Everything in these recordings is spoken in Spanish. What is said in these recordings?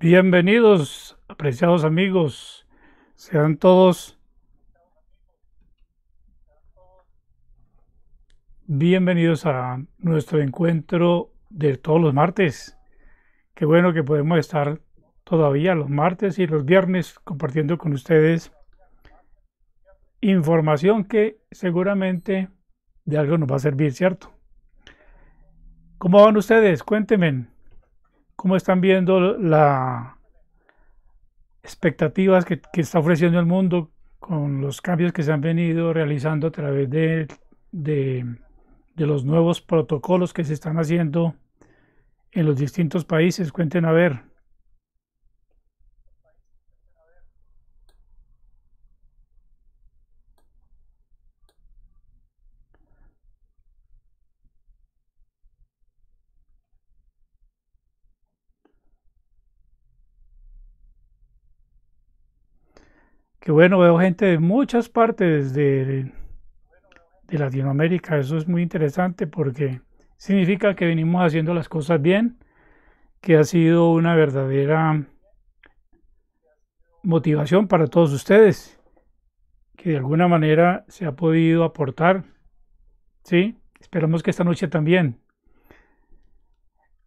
Bienvenidos, apreciados amigos. Sean todos bienvenidos a nuestro encuentro de todos los martes. Qué bueno que podemos estar todavía los martes y los viernes compartiendo con ustedes información que seguramente de algo nos va a servir, ¿cierto? ¿Cómo van ustedes? Cuéntenme cómo están viendo las expectativas que, está ofreciendo el mundo con los cambios que se han venido realizando a través de, de los nuevos protocolos que se están haciendo en los distintos países. Cuenten a ver. Que bueno, veo gente de muchas partes de, Latinoamérica. Eso es muy interesante porque significa que venimos haciendo las cosas bien, que ha sido una verdadera motivación para todos ustedes, que de alguna manera se ha podido aportar. ¿Sí? Esperamos que esta noche también.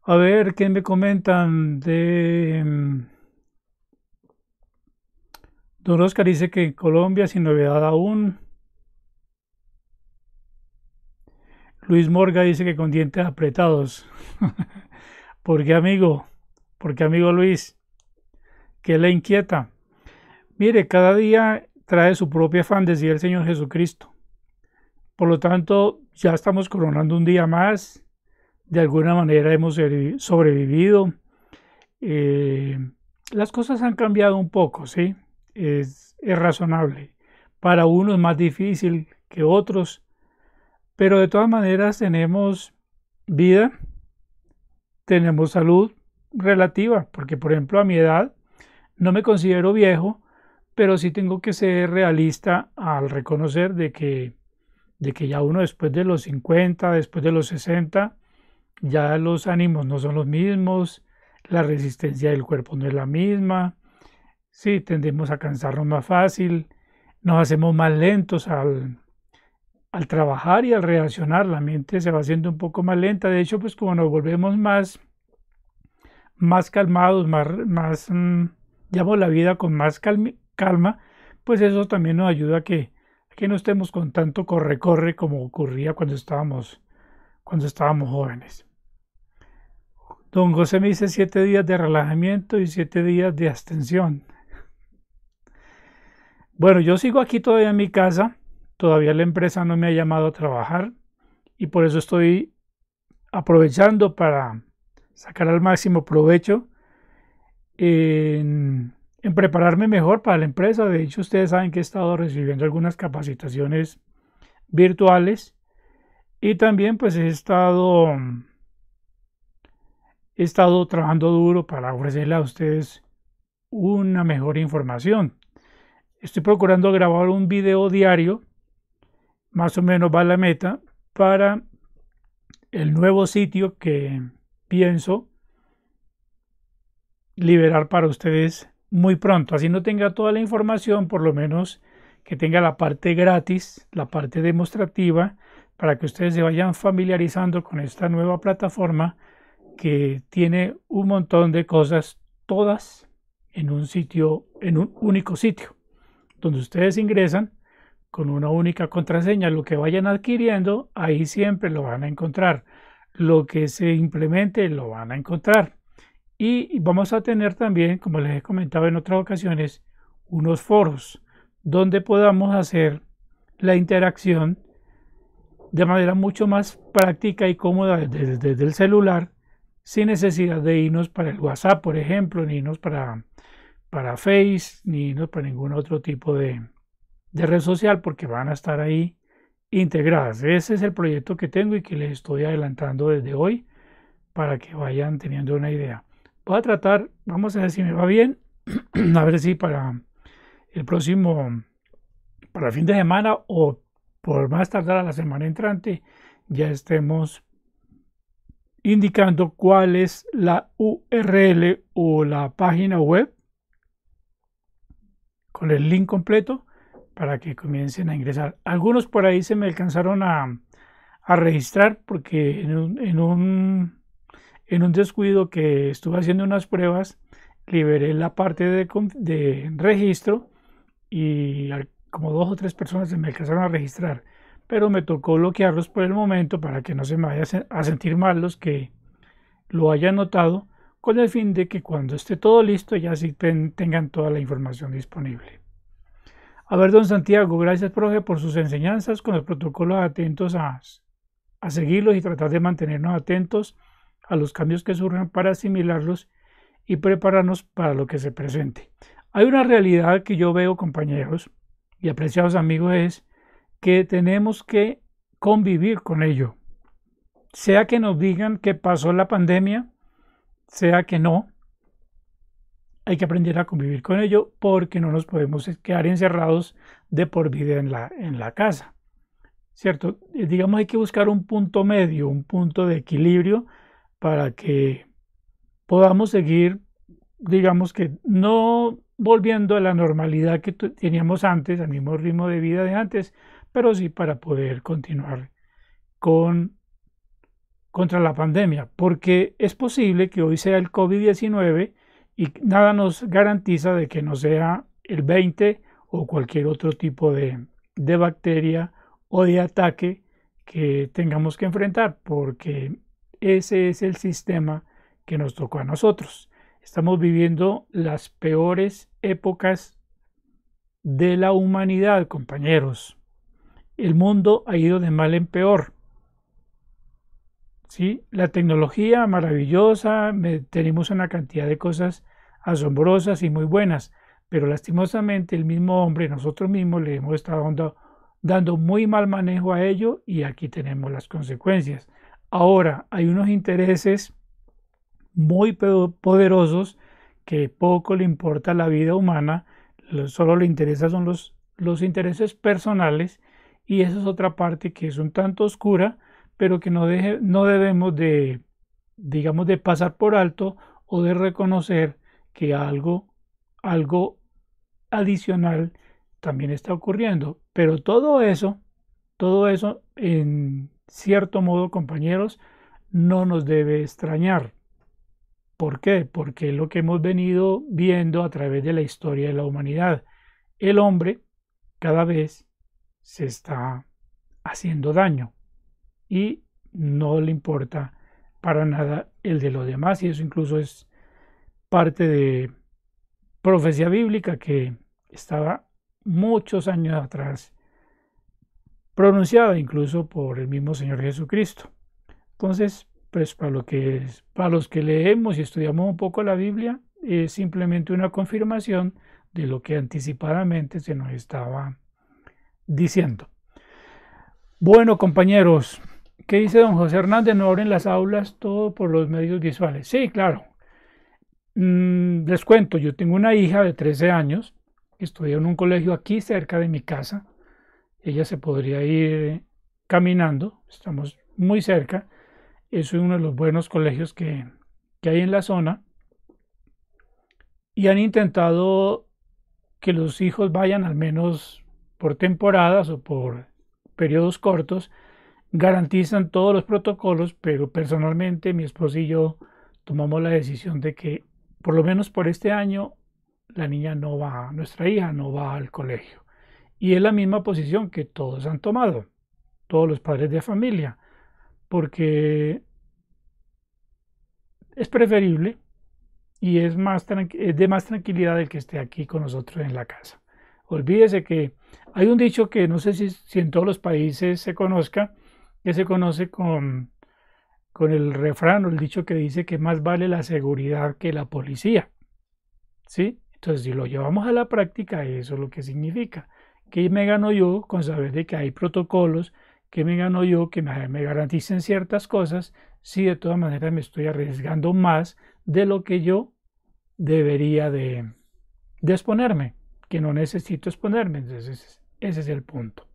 A ver, ¿qué me comentan de... Don Oscar dice que en Colombia sin novedad aún. Luis Morga dice que con dientes apretados. ¿Por qué amigo? ¿Por qué amigo Luis? ¿Qué le inquieta? Mire, cada día trae su propia afán, decía el Señor Jesucristo. Por lo tanto, ya estamos coronando un día más. De alguna manera hemos sobrevivido. Eh, las cosas han cambiado un poco, ¿sí? es, razonable. Para unos más difícil que otros, pero de todas maneras tenemos vida, tenemos salud relativa, porque por ejemplo a mi edad no me considero viejo, pero sí tengo que ser realista al reconocer de que, de que ya uno después de los 50, después de los 60, ya los ánimos no son los mismos, la resistencia del cuerpo no es la misma, Sí, tendemos a cansarnos más fácil, nos hacemos más lentos al, trabajar y al reaccionar. La mente se va haciendo un poco más lenta. De hecho, pues como nos volvemos más, más calmados, más, más mm, la vida con más calma, pues eso también nos ayuda a que, que no estemos con tanto corre-corre como ocurría cuando estábamos, cuando estábamos jóvenes. Don José me dice siete días de relajamiento y siete días de abstención. Bueno, yo sigo aquí todavía en mi casa, todavía la empresa no me ha llamado a trabajar y por eso estoy aprovechando para sacar al máximo provecho en, prepararme mejor para la empresa. De hecho, ustedes saben que he estado recibiendo algunas capacitaciones virtuales y también pues he estado, he estado trabajando duro para ofrecerle a ustedes una mejor información estoy procurando grabar un video diario, más o menos va la meta, para el nuevo sitio que pienso liberar para ustedes muy pronto. Así no tenga toda la información, por lo menos que tenga la parte gratis, la parte demostrativa, para que ustedes se vayan familiarizando con esta nueva plataforma que tiene un montón de cosas, todas en un sitio, en un único sitio donde ustedes ingresan con una única contraseña. Lo que vayan adquiriendo, ahí siempre lo van a encontrar. Lo que se implemente, lo van a encontrar. Y vamos a tener también, como les he comentado en otras ocasiones, unos foros donde podamos hacer la interacción de manera mucho más práctica y cómoda desde, el celular sin necesidad de irnos para el WhatsApp, por ejemplo, ni irnos para para Face ni no, para ningún otro tipo de, de red social porque van a estar ahí integradas. Ese es el proyecto que tengo y que les estoy adelantando desde hoy para que vayan teniendo una idea. Voy a tratar, vamos a ver si me va bien, a ver si para el próximo, para fin de semana o por más tardar a la semana entrante, ya estemos indicando cuál es la URL o la página web con el link completo para que comiencen a ingresar. Algunos por ahí se me alcanzaron a, registrar porque en un, en, un, descuido que estuve haciendo unas pruebas, liberé la parte de, registro y como dos o tres personas se me alcanzaron a registrar. Pero me tocó bloquearlos por el momento para que no se me vayan a sentir mal los que lo hayan notado con el fin de que cuando esté todo listo ya sí tengan toda la información disponible. A ver, don Santiago, gracias, profe, por sus enseñanzas con los protocolos atentos a, a seguirlos y tratar de mantenernos atentos a los cambios que surjan para asimilarlos y prepararnos para lo que se presente. Hay una realidad que yo veo, compañeros y apreciados amigos, es que tenemos que convivir con ello. Sea que nos digan que pasó la pandemia, sea que no, hay que aprender a convivir con ello porque no nos podemos quedar encerrados de por vida en la, en la casa. ¿Cierto? Eh, digamos, hay que buscar un punto medio, un punto de equilibrio para que podamos seguir, digamos que no volviendo a la normalidad que teníamos antes, al mismo ritmo de vida de antes, pero sí para poder continuar con contra la pandemia, porque es posible que hoy sea el COVID-19 y nada nos garantiza de que no sea el 20 o cualquier otro tipo de, de bacteria o de ataque que tengamos que enfrentar, porque ese es el sistema que nos tocó a nosotros. Estamos viviendo las peores épocas de la humanidad, compañeros. El mundo ha ido de mal en peor. ¿sí? La tecnología maravillosa, tenemos una cantidad de cosas asombrosas y muy buenas, pero lastimosamente el mismo hombre, nosotros mismos le hemos estado dando, muy mal manejo a ello y aquí tenemos las consecuencias. Ahora, hay unos intereses muy poderosos que poco le importa la vida humana, solo le interesan son los intereses personales y esa es otra parte que es un tanto oscura, pero que no, deje, no debemos de, digamos, de pasar por alto o de reconocer que algo, algo adicional también está ocurriendo. Pero todo eso, todo eso, en cierto modo, compañeros, no nos debe extrañar. ¿Por qué? Porque es lo que hemos venido viendo a través de la historia de la humanidad. El hombre cada vez se está haciendo daño y no le importa para nada el de los demás y eso incluso es parte de profecía bíblica que estaba muchos años atrás pronunciada incluso por el mismo Señor Jesucristo. Entonces, pues para, lo que para los que leemos y estudiamos un poco la Biblia, es simplemente una confirmación de lo que anticipadamente se nos estaba diciendo. Bueno, compañeros, ¿Qué dice don José Hernández? No abren las aulas todo por los medios visuales. Sí, claro. Mm, les cuento, yo tengo una hija de 13 años que estudia en un colegio aquí cerca de mi casa. Ella se podría ir eh, caminando, estamos muy cerca. Es uno de los buenos colegios que, que hay en la zona. Y han intentado que los hijos vayan al menos por temporadas o por periodos cortos garantizan todos los protocolos, pero personalmente mi esposo y yo tomamos la decisión de que por lo menos por este año la niña no va, nuestra hija no va al colegio. Y es la misma posición que todos han tomado, todos los padres de familia, porque es preferible y es, más de más tranquilidad el que esté aquí con nosotros en la casa. Olvídese que hay un dicho que no sé si en todos los países se conozca, que se conoce con, con el refrán o el dicho que dice que más vale la seguridad que la policía. ¿Sí? Entonces, si lo llevamos a la práctica, eso es lo que significa. ¿Qué me gano yo con saber de que hay protocolos? ¿Qué me gano yo que me, garanticen ciertas cosas si de todas maneras me estoy arriesgando más de lo que yo debería de, de exponerme? Que no necesito exponerme. Entonces, ese es el punto.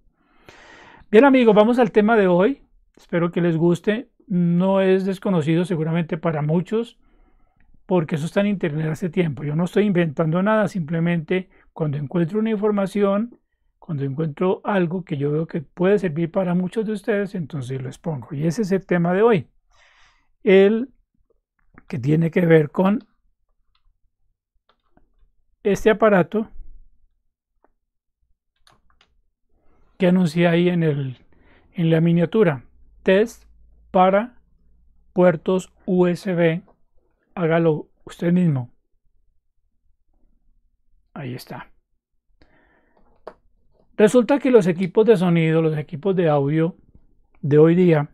Bien amigos, vamos al tema de hoy. Espero que les guste. No es desconocido seguramente para muchos porque eso está en internet hace tiempo. Yo no estoy inventando nada, simplemente cuando encuentro una información, cuando encuentro algo que yo veo que puede servir para muchos de ustedes, entonces lo expongo. Y ese es el tema de hoy. El que tiene que ver con este aparato que anuncié ahí en, en la miniatura. Test para puertos USB. Hágalo usted mismo. Ahí está. Resulta que los equipos de sonido, los equipos de audio de hoy día,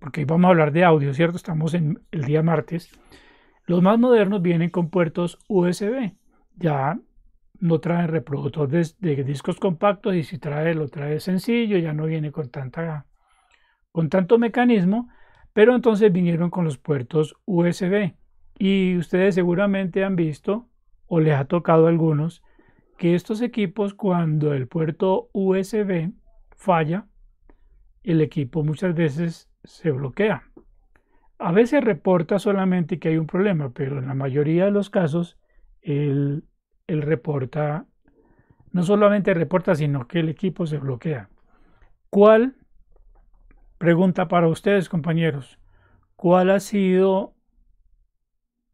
porque vamos a hablar de audio, ¿cierto? Estamos en el día martes. Los más modernos vienen con puertos USB. Ya no trae reproductor de, discos compactos y si trae lo trae sencillo, ya no viene con, tanta, con tanto mecanismo, pero entonces vinieron con los puertos USB y ustedes seguramente han visto o les ha tocado a algunos que estos equipos cuando el puerto USB falla, el equipo muchas veces se bloquea. A veces reporta solamente que hay un problema, pero en la mayoría de los casos el el reporta, no solamente reporta, sino que el equipo se bloquea. ¿Cuál? Pregunta para ustedes, compañeros. ¿Cuál ha sido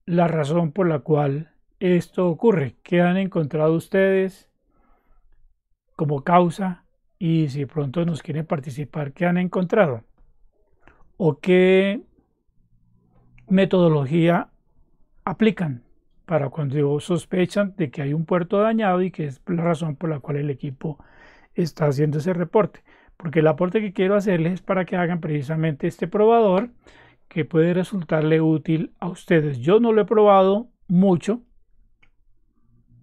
la razón por la cual esto ocurre? ¿Qué han encontrado ustedes como causa? Y si pronto nos quieren participar, ¿qué han encontrado? ¿O qué metodología aplican para cuando sospechan de que hay un puerto dañado y que es la razón por la cual el equipo está haciendo ese reporte. Porque el aporte que quiero hacerles es para que hagan precisamente este probador que puede resultarle útil a ustedes. Yo no lo he probado mucho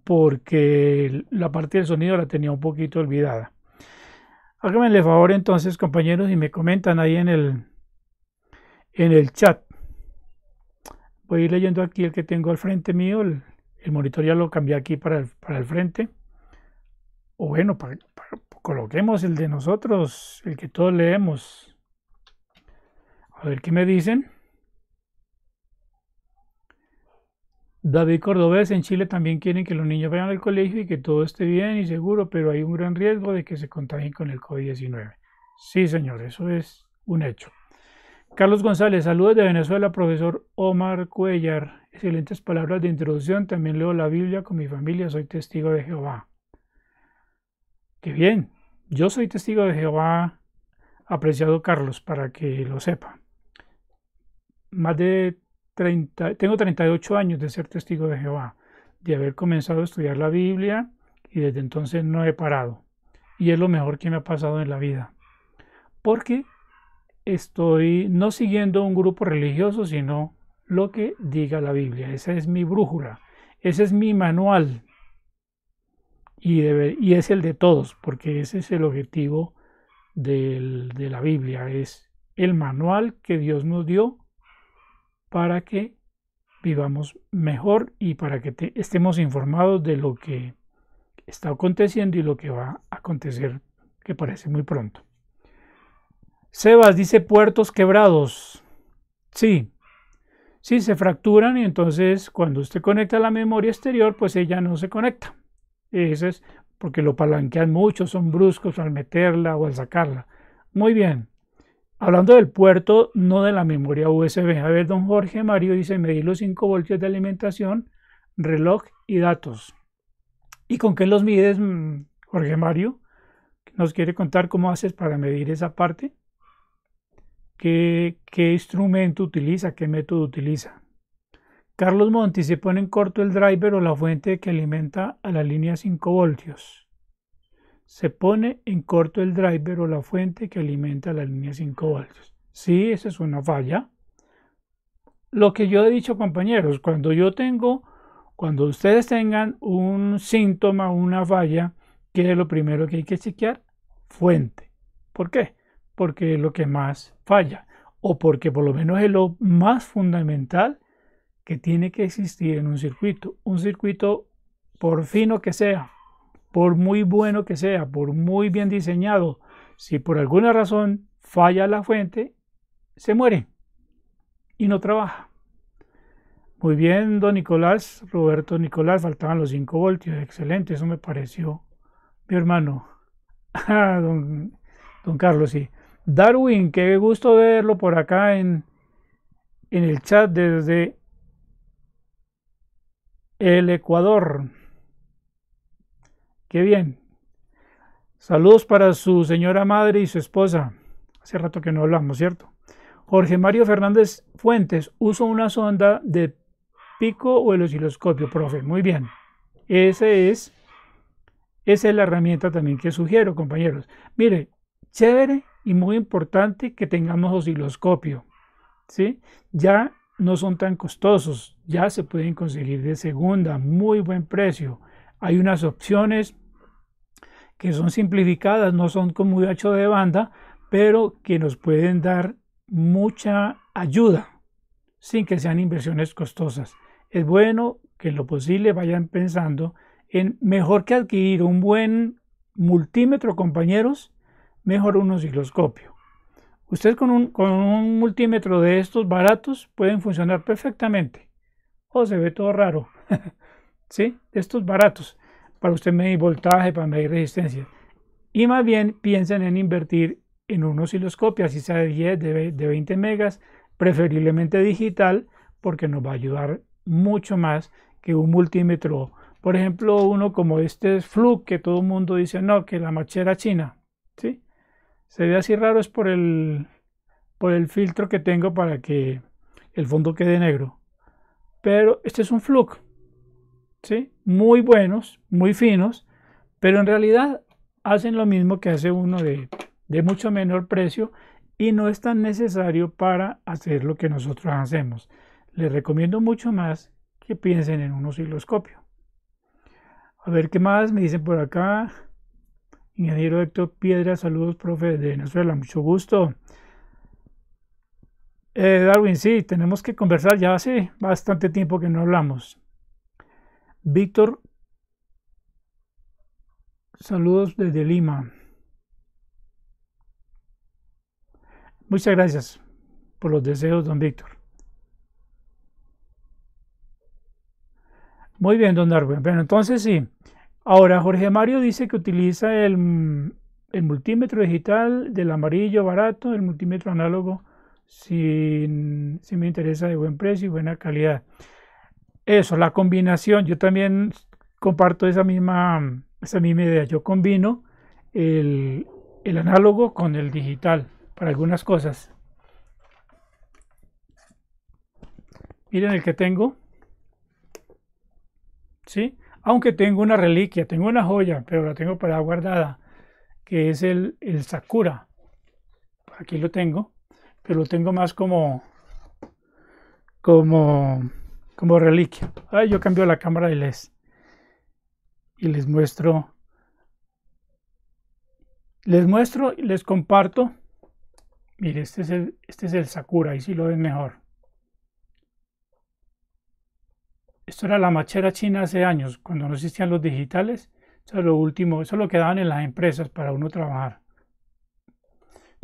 porque la parte del sonido la tenía un poquito olvidada. Háganme el favor entonces, compañeros, y me comentan ahí en el, en el chat voy ir leyendo aquí el que tengo al frente mío, el, monitor ya lo cambié aquí para el, para el frente, o bueno, coloquemos el de nosotros, el que todos leemos. A ver qué me dicen. David Cordobés, en Chile también quieren que los niños vayan al colegio y que todo esté bien y seguro, pero hay un gran riesgo de que se contagien con el COVID-19. Sí, señor, eso es un hecho. Carlos González, saludos de Venezuela, profesor Omar Cuellar. Excelentes palabras de introducción. También leo la Biblia con mi familia. Soy testigo de Jehová. Qué bien. Yo soy testigo de Jehová, apreciado Carlos, para que lo sepa. Más de 30, tengo 38 años de ser testigo de Jehová, de haber comenzado a estudiar la Biblia y desde entonces no he parado. Y es lo mejor que me ha pasado en la vida. Porque estoy no siguiendo un grupo religioso, sino lo que diga la Biblia. Esa es mi brújula, ese es mi manual y, es el de todos, porque ese es el objetivo de la Biblia, es el manual que Dios nos dio para que vivamos mejor y para que estemos informados de lo que está aconteciendo y lo que va a acontecer, que parece muy pronto. Sebas dice puertos quebrados. Sí, sí, se fracturan y entonces cuando usted conecta la memoria exterior, pues ella no se conecta. Eso es porque lo palanquean mucho, son bruscos al meterla o al sacarla. Muy bien. Hablando del puerto, no de la memoria USB. A ver, don Jorge Mario dice, medir los 5 voltios de alimentación, reloj y datos. ¿Y con qué los mides, mm, Jorge Mario? ¿Nos quiere contar cómo haces para medir esa parte? ¿Qué, instrumento utiliza? ¿Qué método utiliza? Carlos Monti se pone en corto el driver o la fuente que alimenta a la línea 5 voltios. Se pone en corto el driver o la fuente que alimenta a la línea 5 voltios. Sí, esa es una falla. Lo que yo he dicho, compañeros, cuando yo tengo, cuando ustedes tengan un síntoma, una falla, ¿qué es lo primero que hay que chequear? Fuente. ¿Por qué? porque es lo que más falla o porque por lo menos es lo más fundamental que tiene que existir en un circuito. Un circuito, por fino que sea, por muy bueno que sea, por muy bien diseñado, si por alguna razón falla la fuente, se muere y no trabaja. Muy bien, don Nicolás, Roberto Nicolás, faltaban los 5 voltios, excelente, eso me pareció. Mi hermano, ah, don, don Carlos, sí. Darwin, qué gusto verlo por acá en, en el chat desde el Ecuador. Qué bien. Saludos para su señora madre y su esposa. Hace rato que no hablamos, ¿cierto? Jorge Mario Fernández Fuentes, uso una sonda de pico o el osciloscopio, profe. Muy bien. Ese es, esa es la herramienta también que sugiero, compañeros. Mire, chévere y muy importante que tengamos osciloscopio. ¿sí? Ya no son tan costosos, ya se pueden conseguir de segunda, muy buen precio. Hay unas opciones que son simplificadas, no son como muy hecho de banda, pero que nos pueden dar mucha ayuda sin que sean inversiones costosas. Es bueno que en lo posible vayan pensando en mejor que adquirir un buen multímetro, compañeros, mejor un osciloscopio. Usted con un, multímetro de estos baratos pueden funcionar perfectamente. O oh, se ve todo raro. ¿Sí? Estos baratos. Para usted medir voltaje, para medir resistencia. Y más bien piensen en invertir en un osciloscopio, así sea de 10, de, 20 megas, preferiblemente digital, porque nos va a ayudar mucho más que un multímetro. Por ejemplo, uno como este Fluke, que todo el mundo dice, no, que la machera china. ¿Sí? Se ve así raro es por el, por el filtro que tengo para que el fondo quede negro. Pero este es un fluke. ¿sí? Muy buenos, muy finos, pero en realidad hacen lo mismo que hace uno de, de mucho menor precio y no es tan necesario para hacer lo que nosotros hacemos. Les recomiendo mucho más que piensen en un osciloscopio. A ver qué más me dicen por acá. Ingeniero Héctor Piedra, saludos, profe, de Venezuela, mucho gusto. Eh, Darwin, sí, tenemos que conversar, ya hace bastante tiempo que no hablamos. Víctor, saludos desde Lima. Muchas gracias por los deseos, don Víctor. Muy bien, don Darwin. Bueno, entonces sí, Ahora, Jorge Mario dice que utiliza el, multímetro digital del amarillo barato, el multímetro análogo, si, me interesa de buen precio y buena calidad. Eso, la combinación, yo también comparto esa misma, esa misma idea. Yo combino el, el análogo con el digital para algunas cosas. Miren el que tengo. ¿Sí? aunque tengo una reliquia, tengo una joya, pero la tengo para guardada, que es el, Sakura. aquí lo tengo, pero lo tengo más como, como, como reliquia. yo cambio la cámara y les, y les muestro. Les muestro y les comparto. Mire, este es el, este es el Sakura, ahí sí lo ven mejor. Esto era la machera china hace años, cuando no existían los digitales. Eso es lo último, eso lo que daban en las empresas para uno trabajar.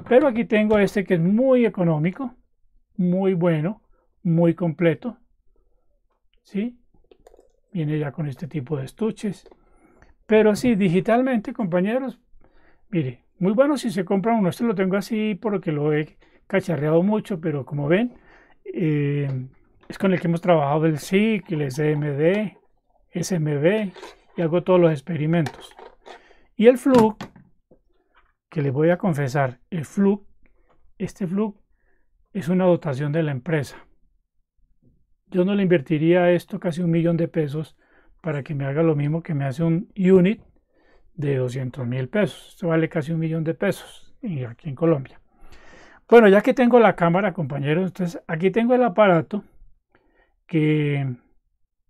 Pero aquí tengo este que es muy económico, muy bueno, muy completo. ¿Sí? Viene ya con este tipo de estuches. Pero sí, digitalmente, compañeros, mire, muy bueno si se compra uno. Este lo tengo así porque lo he cacharreado mucho, pero como ven, eh, es con el que hemos trabajado el SIC, el SMD, SMB y hago todos los experimentos. Y el flug, que les voy a confesar, el flug, este flug es una dotación de la empresa. Yo no le invertiría a esto casi un millón de pesos para que me haga lo mismo que me hace un unit de 200 mil pesos. Esto vale casi un millón de pesos aquí en Colombia. Bueno, ya que tengo la cámara, compañeros, entonces aquí tengo el aparato que,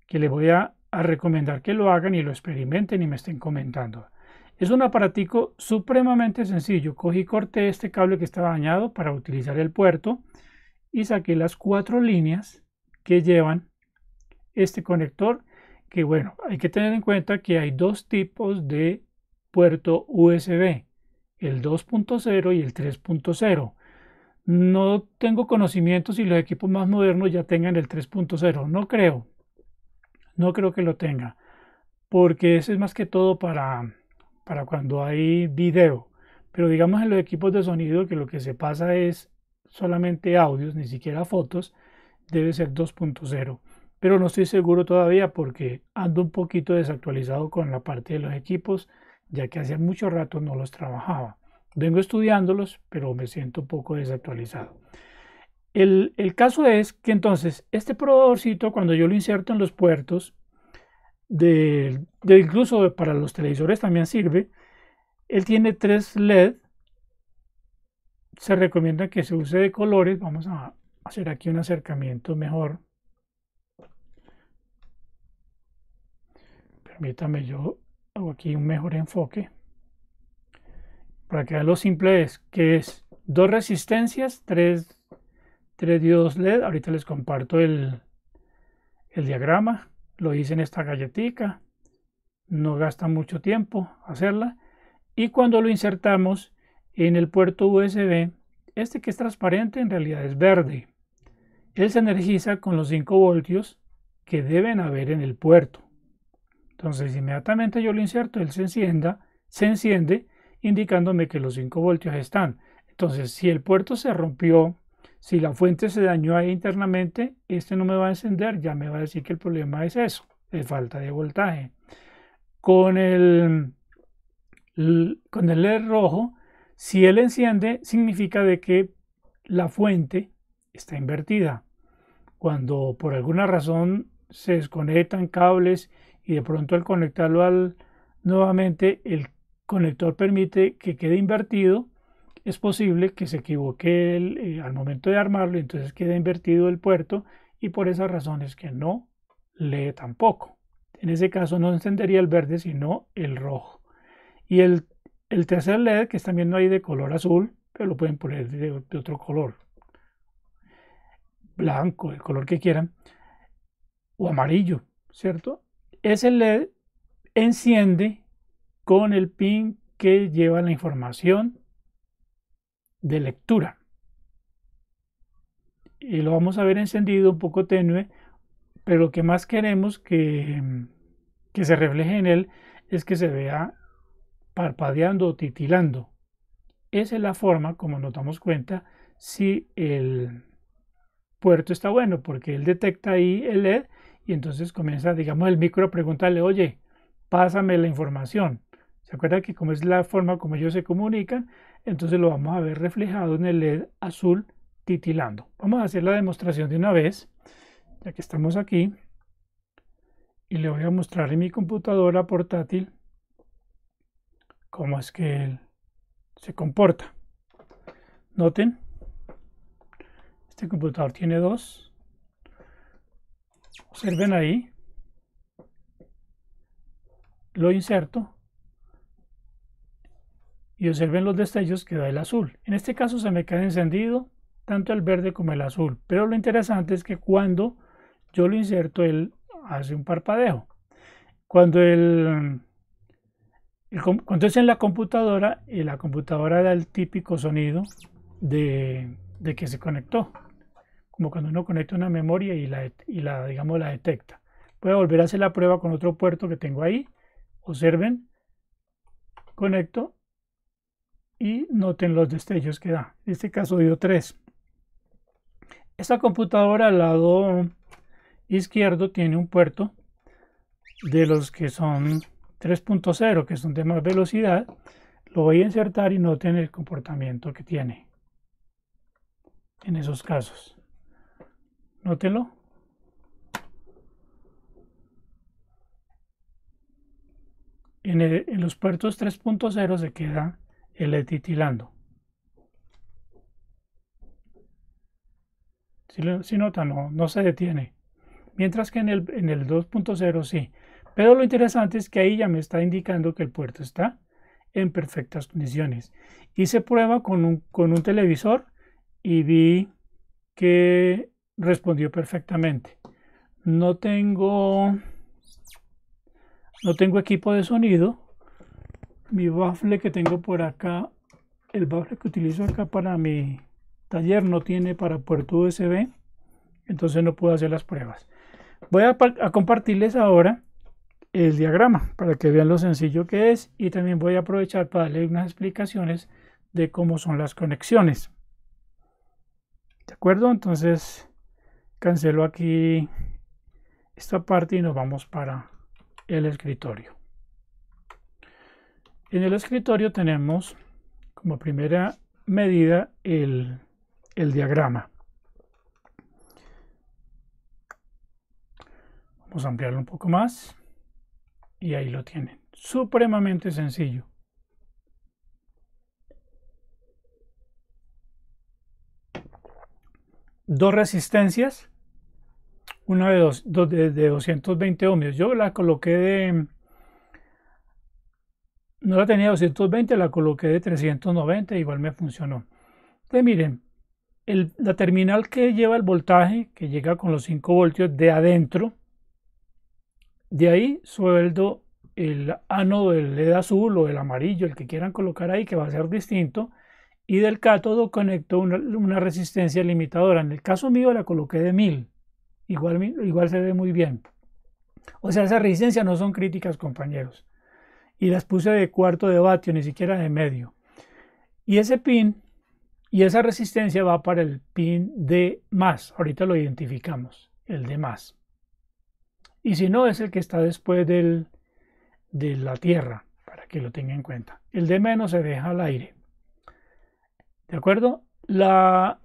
le voy a, a recomendar que lo hagan y lo experimenten y me estén comentando. Es un aparatico supremamente sencillo. Cogí y corté este cable que estaba dañado para utilizar el puerto y saqué las cuatro líneas que llevan este conector. Que bueno, hay que tener en cuenta que hay dos tipos de puerto USB, el 2.0 y el 3.0. No tengo conocimiento si los equipos más modernos ya tengan el 3.0. No creo. No creo que lo tenga. Porque ese es más que todo para, para cuando hay video. Pero digamos en los equipos de sonido que lo que se pasa es solamente audios, ni siquiera fotos, debe ser 2.0. Pero no estoy seguro todavía porque ando un poquito desactualizado con la parte de los equipos, ya que hace mucho rato no los trabajaba vengo estudiándolos, pero me siento un poco desactualizado. El, caso es que entonces este probadorcito, cuando yo lo inserto en los puertos, de incluso para los televisores también sirve, él tiene tres LED. Se recomienda que se use de colores. Vamos a hacer aquí un acercamiento mejor. Permítame, yo hago aquí un mejor enfoque para que vean lo simple es, que es dos resistencias, tres, tres diodos LED. Ahorita les comparto el, el diagrama, lo hice en esta galletica, no gasta mucho tiempo hacerla. Y cuando lo insertamos en el puerto USB, este que es transparente en realidad es verde. Él se energiza con los 5 voltios que deben haber en el puerto. Entonces inmediatamente yo lo inserto, él se encienda, se enciende indicándome que los 5 voltios están. Entonces, si el puerto se rompió, si la fuente se dañó ahí internamente, este no me va a encender, ya me va a decir que el problema es eso, es falta de voltaje. Con el, con el LED rojo, si él enciende, significa de que la fuente está invertida. Cuando por alguna razón se desconectan cables y de pronto al conectarlo al, nuevamente el conector permite que quede invertido, es posible que se equivoque eh, al momento de armarlo, entonces queda invertido el puerto y por esas razones que no lee tampoco. En ese caso no encendería el verde sino el rojo. Y el, tercer LED, que también no hay de color azul, pero lo pueden poner de, de otro color, blanco, el color que quieran, o amarillo, ¿cierto? Ese LED enciende con el pin que lleva la información de lectura. Y lo vamos a ver encendido, un poco tenue, pero lo que más queremos que, que se refleje en él es que se vea parpadeando o titilando. Esa es la forma, como nos damos cuenta, si el puerto está bueno, porque él detecta ahí el LED y entonces comienza, digamos, el micro a preguntarle, oye, pásame la información. ¿Se acuerdan que como es la forma como ellos se comunican? Entonces lo vamos a ver reflejado en el LED azul titilando. Vamos a hacer la demostración de una vez, ya que estamos aquí. Y le voy a mostrar en mi computadora portátil cómo es que él se comporta. Noten, este computador tiene dos. Observen ahí. Lo inserto y observen los destellos que da el azul. En este caso se me queda encendido tanto el verde como el azul, pero lo interesante es que cuando yo lo inserto él hace un parpadeo. Cuando él cuando es en la computadora y la computadora da el típico sonido de, que se conectó, como cuando uno conecta una memoria y la, y la digamos la detecta. Voy a volver a hacer la prueba con otro puerto que tengo ahí. Observen, conecto y noten los destellos que da. En este caso dio 3. Esta computadora al lado izquierdo tiene un puerto de los que son 3.0, que son de más velocidad. Lo voy a insertar y noten el comportamiento que tiene en esos casos. Nótenlo. en los puertos 3.0 se queda el titilando. Si, nota, no, no se detiene. Mientras que en el, en el 2.0 sí. Pero lo interesante es que ahí ya me está indicando que el puerto está en perfectas condiciones. Hice prueba con un, con un televisor y vi que respondió perfectamente. No tengo, no tengo equipo de sonido, mi baffle que tengo por acá, el baffle que utilizo acá para mi taller no tiene para puerto USB, entonces no puedo hacer las pruebas. Voy a, a compartirles ahora el diagrama para que vean lo sencillo que es y también voy a aprovechar para darle unas explicaciones de cómo son las conexiones. ¿De acuerdo? Entonces cancelo aquí esta parte y nos vamos para el escritorio. En el escritorio tenemos como primera medida el, diagrama. Vamos a ampliarlo un poco más y ahí lo tienen. Supremamente sencillo. Dos resistencias, una de, de 220 ohmios. Yo la coloqué de no la tenía 220, la coloqué de 390, igual me funcionó. Entonces miren, la terminal que lleva el voltaje, que llega con los 5 voltios de adentro, de ahí sueldo el ánodo del LED azul o el amarillo, el que quieran colocar ahí, que va a ser distinto. Y del cátodo conecto una, resistencia limitadora. En el caso mío la coloqué de 1000. Igual, igual se ve muy bien. O sea, esas resistencias no son críticas, compañeros y las puse de cuarto de vatio, ni siquiera de medio. Y ese pin y esa resistencia va para el pin de más. Ahorita lo identificamos, el de más. Y si no, es el que está después del, de la tierra, para que lo tenga en cuenta. El de menos se deja al aire. ¿De acuerdo? La,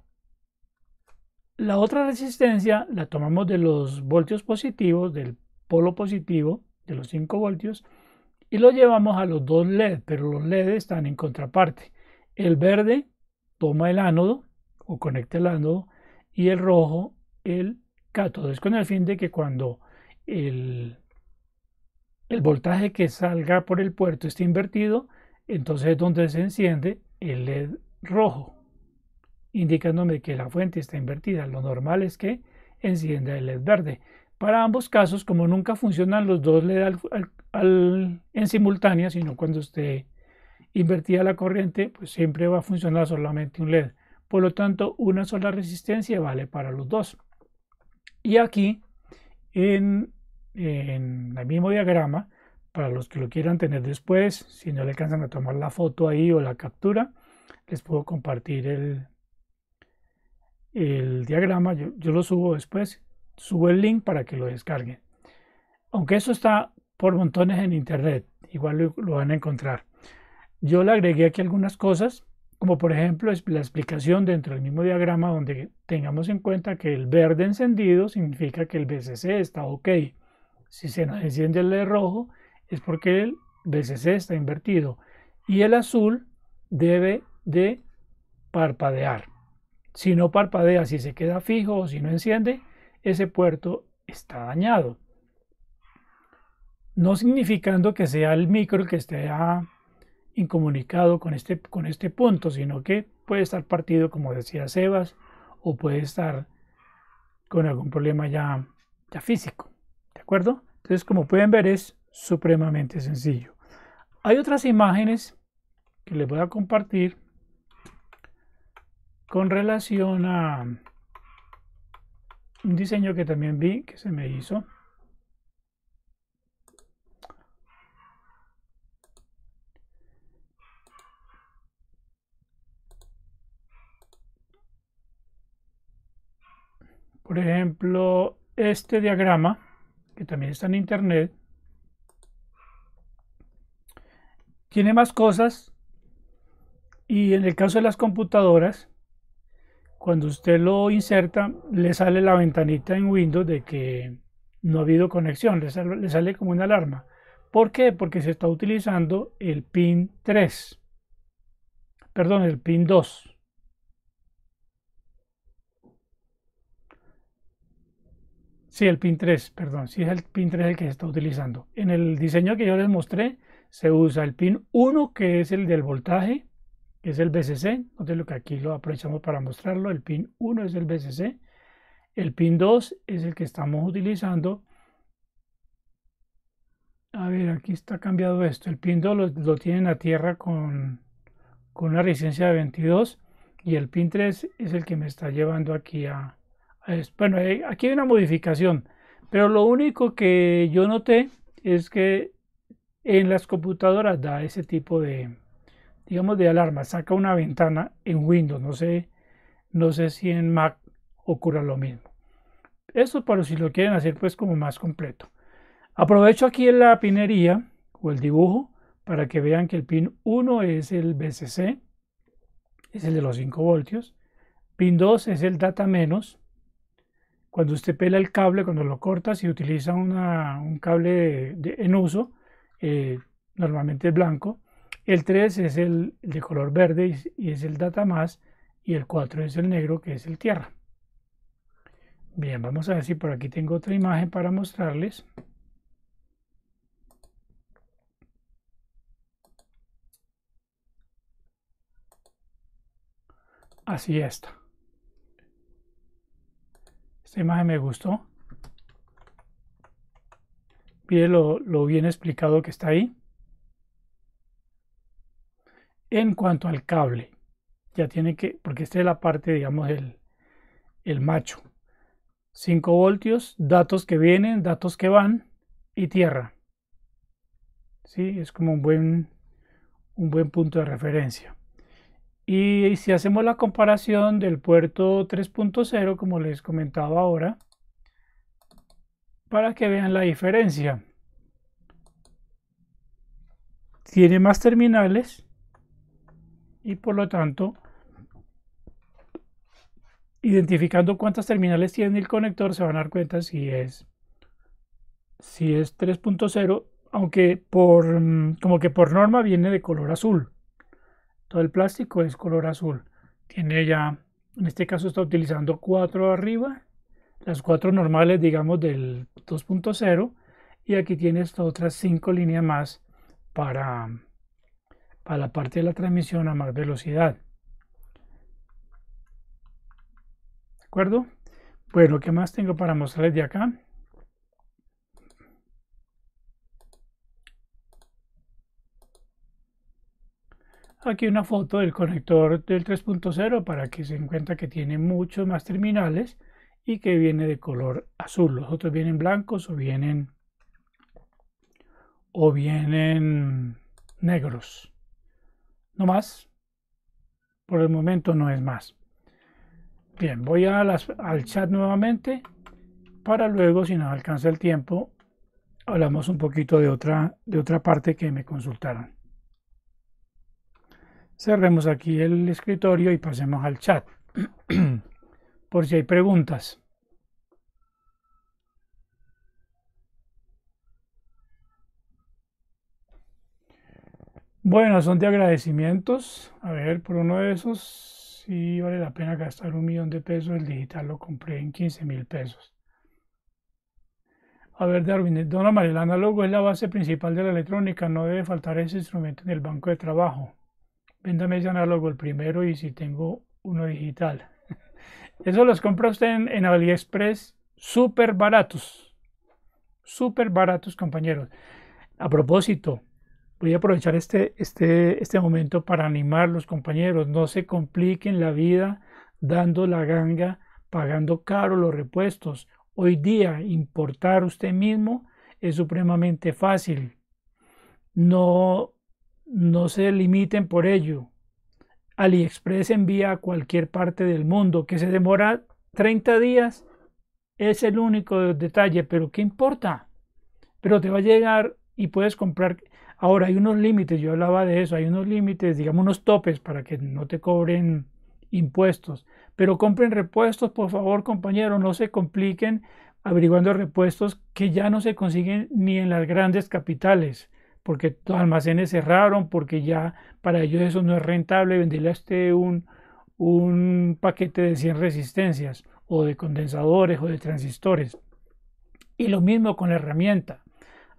la otra resistencia la tomamos de los voltios positivos, del polo positivo, de los 5 voltios, y lo llevamos a los dos LED, pero los LED están en contraparte. El verde toma el ánodo o conecta el ánodo y el rojo el cátodo. Es con el fin de que cuando el, el voltaje que salga por el puerto esté invertido, entonces es donde se enciende el LED rojo, indicándome que la fuente está invertida. Lo normal es que encienda el LED verde. Para ambos casos, como nunca funcionan los dos LED en simultánea, sino cuando usted invertía la corriente, pues siempre va a funcionar solamente un LED. Por lo tanto, una sola resistencia vale para los dos. Y aquí, en, el mismo diagrama, para los que lo quieran tener después, si no le alcanzan a tomar la foto ahí o la captura, les puedo compartir el, el diagrama. Yo, yo lo subo después sube el link para que lo descarguen. Aunque eso está por montones en internet, igual lo, van a encontrar. Yo le agregué aquí algunas cosas, como por ejemplo la explicación dentro del mismo diagrama donde tengamos en cuenta que el verde encendido significa que el BCC está ok. Si se nos enciende el rojo es porque el BCC está invertido y el azul debe de parpadear. Si no parpadea, si se queda fijo o si no enciende, ese puerto está dañado. No significando que sea el micro el que esté ah, incomunicado con este, con este punto, sino que puede estar partido, como decía Sebas, o puede estar con algún problema ya, ya físico. ¿De acuerdo? Entonces, como pueden ver, es supremamente sencillo. Hay otras imágenes que les voy a compartir con relación a, un diseño que también vi que se me hizo. Por ejemplo, este diagrama, que también está en internet, tiene más cosas y en el caso de las computadoras, cuando usted lo inserta, le sale la ventanita en Windows de que no ha habido conexión, le sale, como una alarma. ¿Por qué? Porque se está utilizando el pin 3, perdón, el pin 2. Sí, el pin 3, perdón, sí es el pin 3 el que se está utilizando. En el diseño que yo les mostré se usa el pin 1 que es el del voltaje, es el BCC, entonces lo que aquí lo aprovechamos para mostrarlo, el pin 1 es el BCC, el pin 2 es el que estamos utilizando. A ver, aquí está cambiado esto, el pin 2 lo, tienen a tierra con, una resistencia de 22 y el pin 3 es el que me está llevando aquí a, bueno eh, aquí hay una modificación pero lo único que yo noté es que en las computadoras da ese tipo de, digamos, de alarma, saca una ventana en Windows, no sé, no sé si en Mac ocurra lo mismo. eso para si lo quieren hacer pues como más completo. Aprovecho aquí la pinería o el dibujo para que vean que el pin 1 es el BCC, es el de los 5 voltios. Pin 2 es el data menos. Cuando usted pela el cable, cuando lo corta, si utiliza un cable en uso, eh, normalmente normalmente blanco, el 3 es el de color verde y es el data más. Y el 4 es el negro que es el tierra. Bien, vamos a ver si por aquí tengo otra imagen para mostrarles. Así está. Esta imagen me gustó. Miren lo bien explicado que está ahí. En cuanto al cable, ya tiene que, porque esta es la parte, digamos, el, el macho. 5 voltios, datos que vienen, datos que van y tierra. ¿Sí? Es como un buen, un buen punto de referencia. Y si hacemos la comparación del puerto 3.0, como les comentaba ahora, para que vean la diferencia. Tiene más terminales y por lo tanto, identificando cuántas terminales tiene el conector, se van a dar cuenta si es, si es 3.0, aunque por, como que por norma viene de color azul. Todo el plástico es color azul. Tiene ya, en este caso está utilizando cuatro arriba, las cuatro normales, digamos, del 2.0, y aquí tienes otras cinco líneas más para para la parte de la transmisión a más velocidad. ¿De acuerdo? Bueno, pues ¿qué más tengo para mostrarles de acá? Aquí una foto del conector del 3.0 para que se encuentre que tiene muchos más terminales y que viene de color azul. Los otros vienen blancos o vienen o vienen negros. No más. Por el momento no es más. Bien, voy a al chat nuevamente para luego, si nos alcanza el tiempo, hablamos un poquito de otra, de otra parte que me consultaron. Cerremos aquí el escritorio y pasemos al chat por si hay preguntas. Bueno, son de agradecimientos. A ver, por uno de esos sí vale la pena gastar un millón de pesos. El digital lo compré en 15 mil pesos. A ver, Darwin, Don Amar, el análogo es la base principal de la electrónica. No debe faltar ese instrumento en el banco de trabajo. Véndame ese análogo el primero y si tengo uno digital. Eso los compra usted en, en AliExpress súper baratos. Súper baratos, compañeros. A propósito, voy a aprovechar este, este, este momento para animar a los compañeros, no se compliquen la vida dando la ganga, pagando caro los repuestos. Hoy día importar usted mismo es supremamente fácil. No, no se limiten por ello. AliExpress envía a cualquier parte del mundo, que se demora 30 días, es el único detalle, pero ¿qué importa? Pero te va a llegar y puedes comprar. Ahora, hay unos límites, yo hablaba de eso, hay unos límites, digamos unos topes para que no te cobren impuestos. Pero compren repuestos, por favor, compañero, no se compliquen averiguando repuestos que ya no se consiguen ni en las grandes capitales, porque los almacenes cerraron, porque ya para ellos eso no es rentable venderle a un, un paquete de 100 resistencias o de condensadores o de transistores. Y lo mismo con la herramienta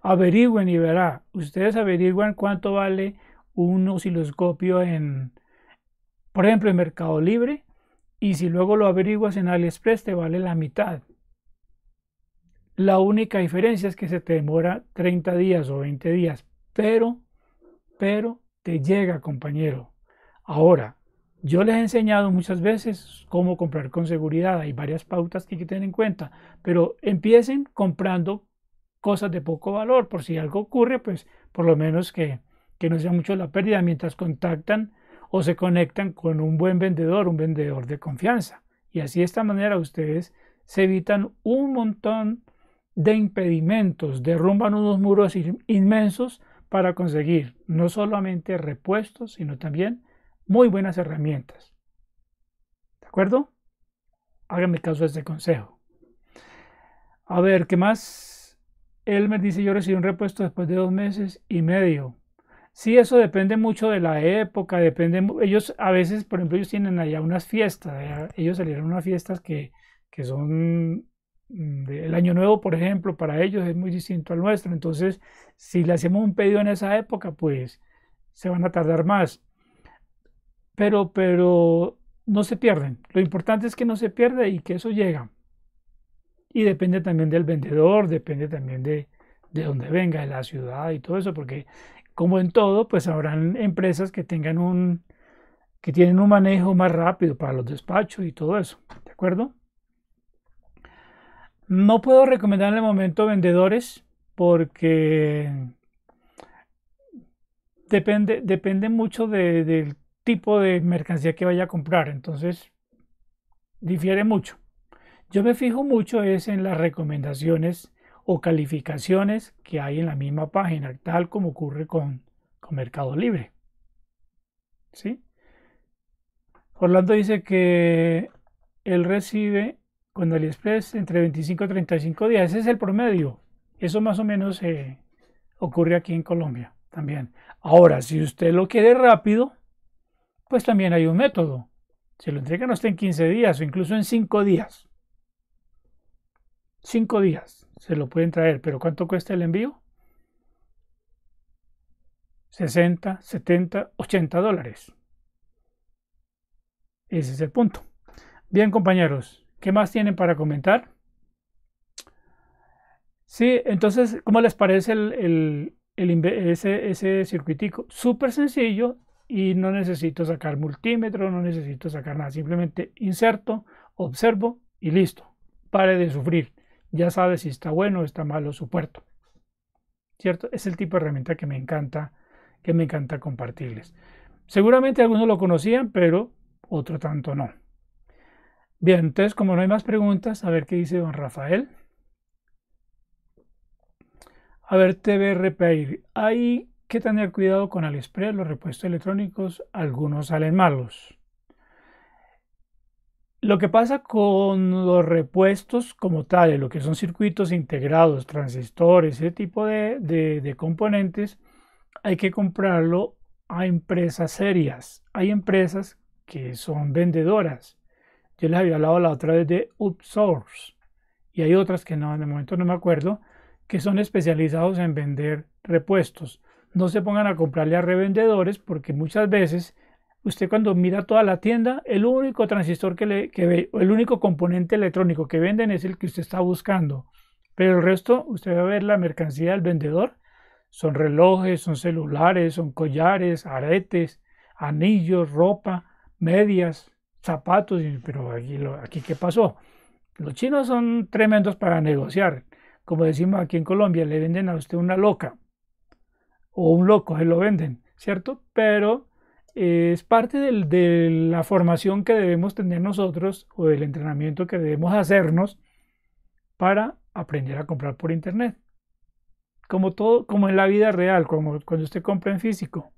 averigüen y verá. Ustedes averiguan cuánto vale un osciloscopio en, por ejemplo, en Mercado Libre. Y si luego lo averiguas en AliExpress te vale la mitad. La única diferencia es que se te demora 30 días o 20 días. Pero, pero te llega, compañero. Ahora, yo les he enseñado muchas veces cómo comprar con seguridad. Hay varias pautas que hay que tener en cuenta. Pero empiecen comprando cosas de poco valor, por si algo ocurre, pues por lo menos que, que no sea mucho la pérdida mientras contactan o se conectan con un buen vendedor, un vendedor de confianza. Y así de esta manera ustedes se evitan un montón de impedimentos, derrumban unos muros inmensos para conseguir no solamente repuestos, sino también muy buenas herramientas. ¿De acuerdo? Háganme caso a este consejo. A ver, ¿qué más? Elmer dice, yo recibo un repuesto después de dos meses y medio. Sí, eso depende mucho de la época, depende, ellos a veces, por ejemplo, ellos tienen allá unas fiestas, ellos salieron unas fiestas que, son mm, el año nuevo, por ejemplo, para ellos es muy distinto al nuestro. Entonces, si le hacemos un pedido en esa época, pues se van a tardar más. Pero, pero no se pierden. Lo importante es que no se pierda y que eso llega y depende también del vendedor, depende también de, dónde venga, de la ciudad y todo eso, porque como en todo, pues habrán empresas que tengan un que tienen un manejo más rápido para los despachos y todo eso, ¿de acuerdo? No puedo recomendar en el momento vendedores porque depende, depende mucho del tipo de mercancía que vaya a comprar, entonces difiere mucho. Yo me fijo mucho es en las recomendaciones o calificaciones que hay en la misma página, tal como ocurre con, con Mercado Libre. ¿Sí? Orlando dice que él recibe con AliExpress entre 25 y 35 días. Ese es el promedio. Eso más o menos eh, ocurre aquí en Colombia también. Ahora, si usted lo quiere rápido, pues también hay un método. Se lo entregan hasta en 15 días o incluso en 5 días. Cinco días se lo pueden traer, pero ¿cuánto cuesta el envío? 60, 70, 80 dólares. Ese es el punto. Bien, compañeros, ¿qué más tienen para comentar? Sí, entonces, ¿cómo les parece el, ese, ese circuitico? Súper sencillo y no necesito sacar multímetro, no necesito sacar nada. Simplemente inserto, observo y listo. Pare de sufrir ya sabe si está bueno o está malo su puerto. ¿Cierto? Es el tipo de herramienta que me encanta, que me encanta compartirles. Seguramente algunos lo conocían, pero otro tanto no. Bien, entonces como no hay más preguntas, a ver qué dice don Rafael. A ver, TV Hay que tener cuidado con Aliexpress, los repuestos electrónicos, algunos salen malos. Lo que pasa con los repuestos como tales, lo que son circuitos integrados, transistores, ese tipo de, componentes, hay que comprarlo a empresas serias. Hay empresas que son vendedoras. Yo les había hablado la otra vez de Upsource y hay otras que no, en el momento no me acuerdo, que son especializados en vender repuestos. No se pongan a comprarle a revendedores porque muchas veces usted cuando mira toda la tienda, el único transistor que, le, ve, el único componente electrónico que venden es el que usted está buscando. Pero el resto, usted va a ver la mercancía del vendedor. Son relojes, son celulares, son collares, aretes, anillos, ropa, medias, zapatos. Pero aquí, aquí ¿qué pasó? Los chinos son tremendos para negociar. Como decimos aquí en Colombia, le venden a usted una loca o un loco, se lo venden, ¿cierto? Pero es parte de la formación que debemos tener nosotros o del entrenamiento que debemos hacernos para aprender a comprar por internet. Como todo, como en la vida real, como cuando usted compra en físico.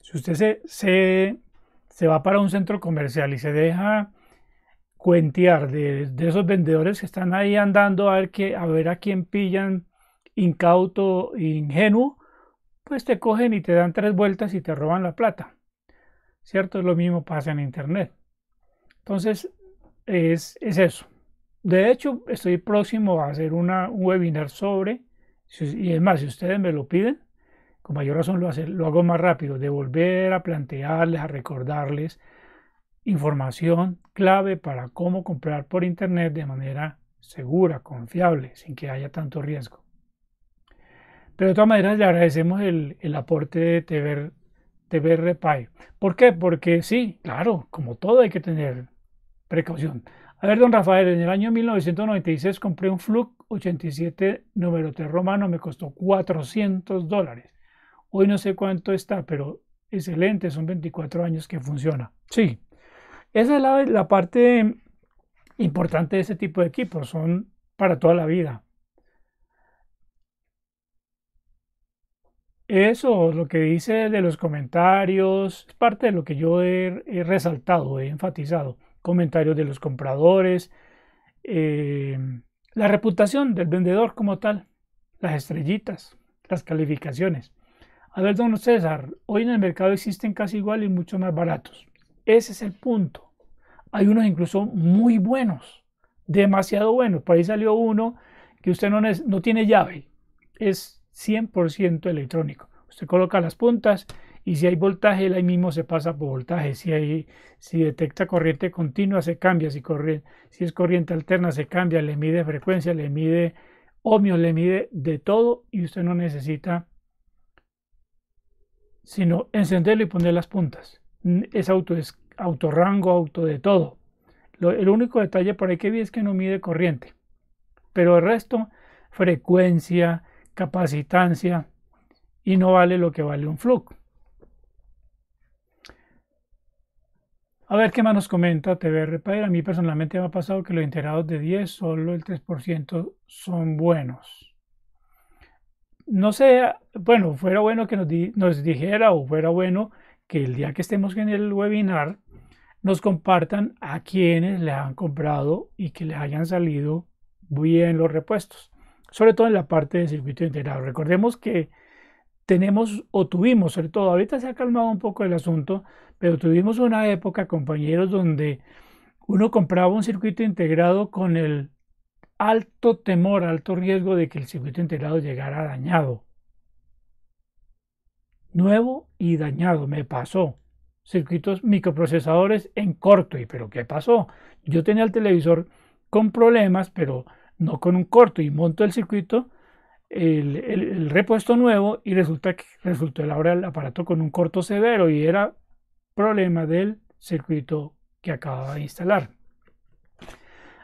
Si usted se, va para un centro comercial y se deja cuentear de, esos vendedores que están ahí andando a ver, a, ver a quién pillan incauto, ingenuo, pues te cogen y te dan tres vueltas y te roban la plata. ¿Cierto? Es Lo mismo pasa en Internet. Entonces, es, eso. De hecho, estoy próximo a hacer una, un webinar sobre, y es más, si ustedes me lo piden, con mayor razón lo, lo hago más rápido, de volver a plantearles, a recordarles información clave para cómo comprar por Internet de manera segura, confiable, sin que haya tanto riesgo. Pero de todas maneras le agradecemos el, aporte de TVR, Pay. ¿Por qué? Porque sí, claro, como todo hay que tener precaución. A ver, don Rafael, en el año 1996 compré un Fluke 87 número 3 romano, me costó 400 dólares. Hoy no sé cuánto está, pero excelente, son 24 años que funciona. Sí, esa es la, la parte importante de ese tipo de equipos, son para toda la vida. Eso, lo que dice de los comentarios, es parte de lo que yo he, resaltado, he enfatizado. Comentarios de los compradores, eh, la reputación del vendedor como tal, las estrellitas, las calificaciones. A ver, don César, hoy en el mercado existen casi igual y mucho más baratos. Ese es el punto. Hay unos incluso muy buenos, demasiado buenos. Por ahí salió uno que usted no, no tiene llave. Es 100% electrónico. Usted coloca las puntas y si hay voltaje, ahí mismo se pasa por voltaje. Si, hay, si detecta corriente continua, se cambia. Si, si es corriente alterna, se cambia. Le mide frecuencia, le mide ohmios, le mide de todo y usted no necesita sino encenderlo y poner las puntas. Es auto, es rango auto de todo. el único detalle por ahí que vi es que no mide corriente. Pero el resto, frecuencia, capacitancia y no vale lo que vale un flux A ver qué más nos comenta TVR A mí personalmente me ha pasado que los integrados de 10, solo el 3% son buenos. No sé, bueno, fuera bueno que nos, nos dijera o fuera bueno que el día que estemos en el webinar nos compartan a quienes le han comprado y que les hayan salido bien los repuestos sobre todo en la parte de circuito integrado. Recordemos que tenemos o tuvimos, sobre todo ahorita se ha calmado un poco el asunto, pero tuvimos una época, compañeros, donde uno compraba un circuito integrado con el alto temor, alto riesgo de que el circuito integrado llegara dañado. Nuevo y dañado, me pasó. Circuitos microprocesadores en corto, y pero ¿qué pasó? Yo tenía el televisor con problemas, pero no con un corto y monto el circuito, el, repuesto nuevo y resulta que resultó el aparato con un corto severo y era problema del circuito que acababa de instalar.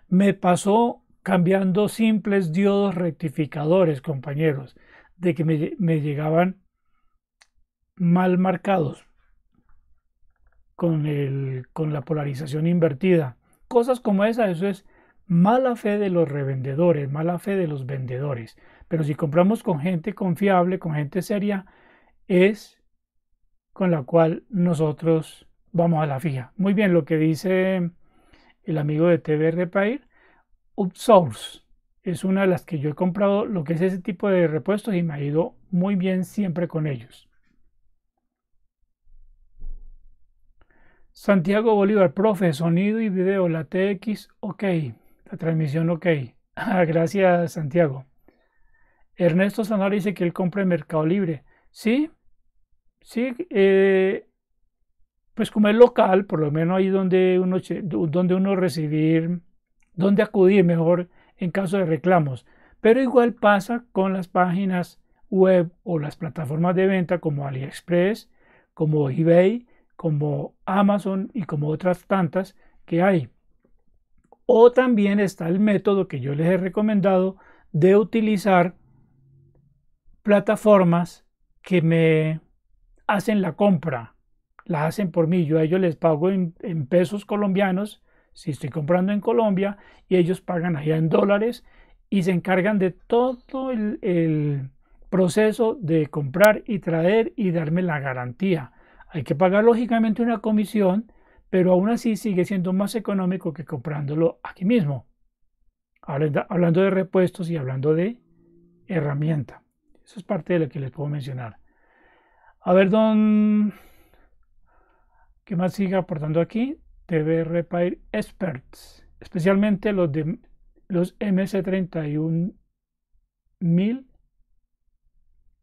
Me pasó cambiando simples diodos rectificadores, compañeros, de que me, llegaban mal marcados con, con la polarización invertida. Cosas como esa, eso es mala fe de los revendedores, mala fe de los vendedores. Pero si compramos con gente confiable, con gente seria, es con la cual nosotros vamos a la fija. Muy bien, lo que dice el amigo de TBR Pair, Upsource es una de las que yo he comprado, lo que es ese tipo de repuestos y me ha ido muy bien siempre con ellos. Santiago Bolívar, profe, sonido y video, la TX, ok transmisión ok. Ah, gracias, Santiago. Ernesto Sanar dice que él compra en Mercado Libre. Sí, sí. Eh, pues como es local, por lo menos ahí donde uno, donde uno recibir, donde acudir mejor en caso de reclamos. Pero igual pasa con las páginas web o las plataformas de venta como AliExpress, como eBay, como Amazon y como otras tantas que hay. O también está el método que yo les he recomendado de utilizar plataformas que me hacen la compra, la hacen por mí, yo a ellos les pago en, pesos colombianos, si estoy comprando en Colombia, y ellos pagan allá en dólares y se encargan de todo el proceso de comprar y traer y darme la garantía. Hay que pagar lógicamente una comisión pero aún así sigue siendo más económico que comprándolo aquí mismo. hablando de repuestos y hablando de herramienta. Eso es parte de lo que les puedo mencionar. A ver, don... ¿Qué más sigue aportando aquí? TV Repair Experts. Especialmente los de los MC31000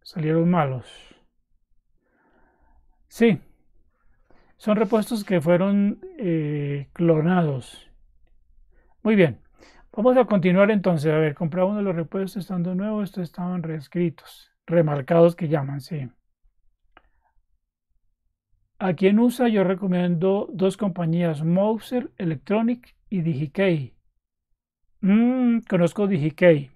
salieron malos. Sí, son repuestos que fueron eh, clonados. Muy bien. Vamos a continuar entonces. A ver, uno de los repuestos estando nuevo. Estos estaban reescritos. Remarcados que llaman, sí. Aquí en USA yo recomiendo dos compañías, Mouser Electronic y DigiKey. Mm, conozco DigiKey.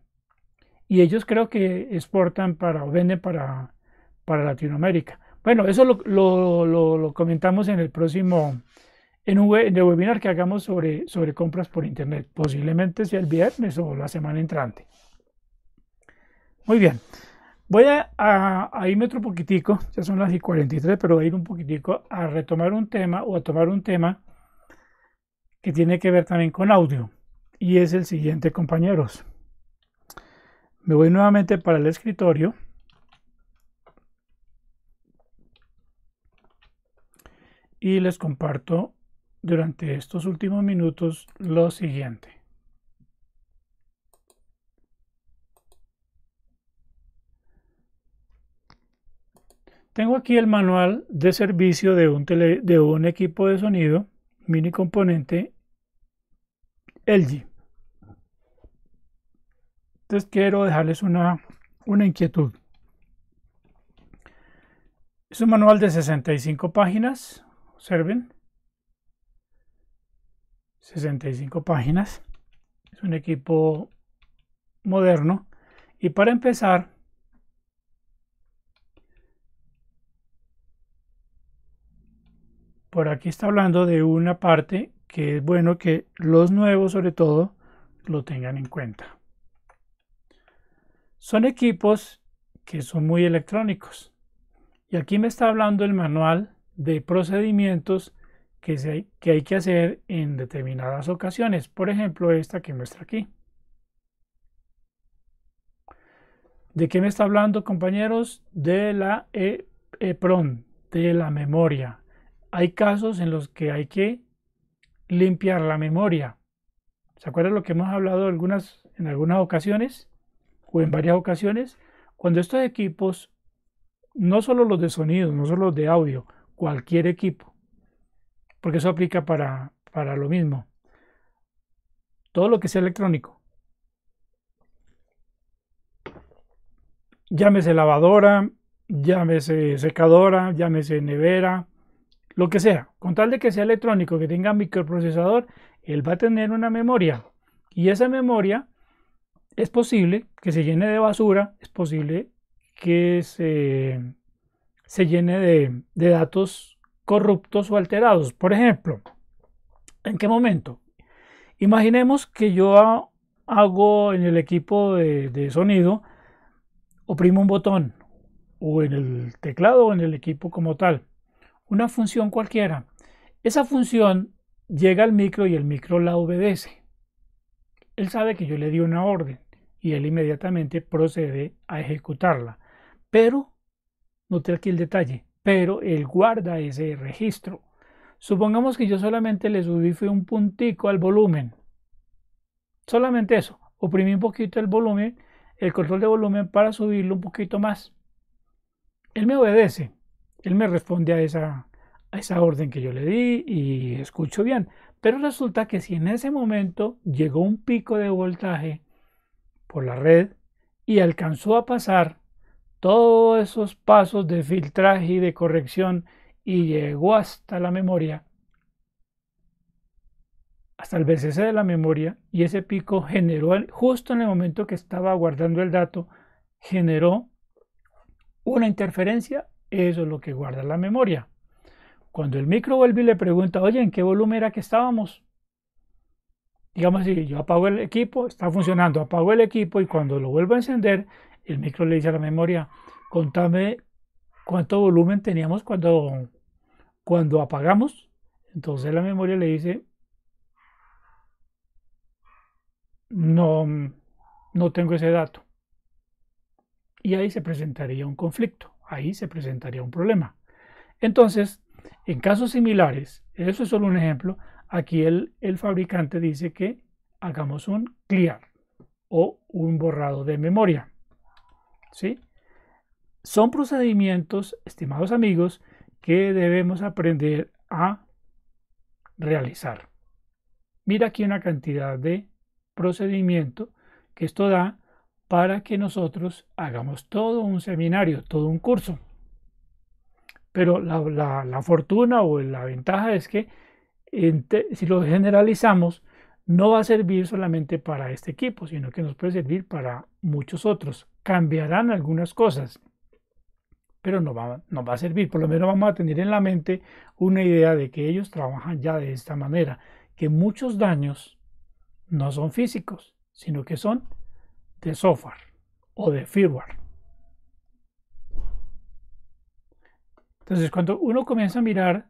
Y ellos creo que exportan para o venden para, para Latinoamérica. Bueno, eso lo, comentamos en el próximo, en un webinar que hagamos sobre, sobre compras por Internet, posiblemente sea el viernes o la semana entrante. Muy bien, voy a, a irme otro poquitico, ya son las y 43, pero voy a ir un poquitico a retomar un tema o a tomar un tema que tiene que ver también con audio y es el siguiente, compañeros. Me voy nuevamente para el escritorio y les comparto durante estos últimos minutos lo siguiente. Tengo aquí el manual de servicio de un, de un equipo de sonido mini componente LG. Entonces quiero dejarles una, una inquietud. Es un manual de 65 páginas, observen, 65 páginas, es un equipo moderno y para empezar por aquí está hablando de una parte que es bueno que los nuevos sobre todo lo tengan en cuenta. Son equipos que son muy electrónicos. Y aquí me está hablando el manual de procedimientos que, que hay que hacer en determinadas ocasiones. Por ejemplo, esta que muestra aquí. ¿De qué me está hablando, compañeros? De la e EPRON, de la memoria. Hay casos en los que hay que limpiar la memoria. ¿Se acuerdan lo que hemos hablado algunas, en algunas ocasiones o en varias ocasiones? Cuando estos equipos, no solo los de sonido, no solo los de audio, cualquier equipo, porque eso aplica para, para lo mismo. Todo lo que sea electrónico. Llámese lavadora, llámese secadora, llámese nevera, lo que sea. Con tal de que sea electrónico, que tenga microprocesador, él va a tener una memoria. Y esa memoria es posible que se llene de basura, es posible que se se llene de, datos corruptos o alterados. Por ejemplo, ¿en qué momento? Imaginemos que yo hago en el equipo de, de, sonido, oprimo un botón o en el teclado o en el equipo como tal, una función cualquiera. Esa función llega al micro y el micro la obedece. Él sabe que yo le di una orden y él inmediatamente procede a ejecutarla, pero note aquí el detalle, pero él guarda ese registro. Supongamos que yo solamente le subí un puntico al volumen. Solamente eso. Oprimí un poquito el volumen, el control de volumen para subirlo un poquito más. Él me obedece. Él me responde a esa, a esa orden que yo le di y escucho bien. Pero resulta que si en ese momento llegó un pico de voltaje por la red y alcanzó a pasar todos esos pasos de filtraje y de corrección y llegó hasta la memoria, hasta el BCC de la memoria y ese pico generó, justo en el momento que estaba guardando el dato, generó una interferencia, eso es lo que guarda la memoria. Cuando el micro vuelve y le pregunta, oye, ¿en qué volumen era que estábamos? Digamos si yo apago el equipo, está funcionando, apago el equipo y cuando lo vuelvo a encender, el micro le dice a la memoria, contame cuánto volumen teníamos cuando, cuando apagamos. Entonces la memoria le dice, no, no tengo ese dato. Y ahí se presentaría un conflicto, ahí se presentaría un problema. Entonces, en casos similares, eso es solo un ejemplo, aquí el, el fabricante dice que hagamos un clear o un borrado de memoria. ¿sí? Son procedimientos, estimados amigos, que debemos aprender a realizar. Mira aquí una cantidad de procedimiento que esto da para que nosotros hagamos todo un seminario, todo un curso. Pero la, la fortuna o la ventaja es que si lo generalizamos, no va a servir solamente para este equipo, sino que nos puede servir para muchos otros. Cambiarán algunas cosas, pero no va, va a servir. Por lo menos vamos a tener en la mente una idea de que ellos trabajan ya de esta manera, que muchos daños no son físicos, sino que son de software o de firmware. Entonces, cuando uno comienza a mirar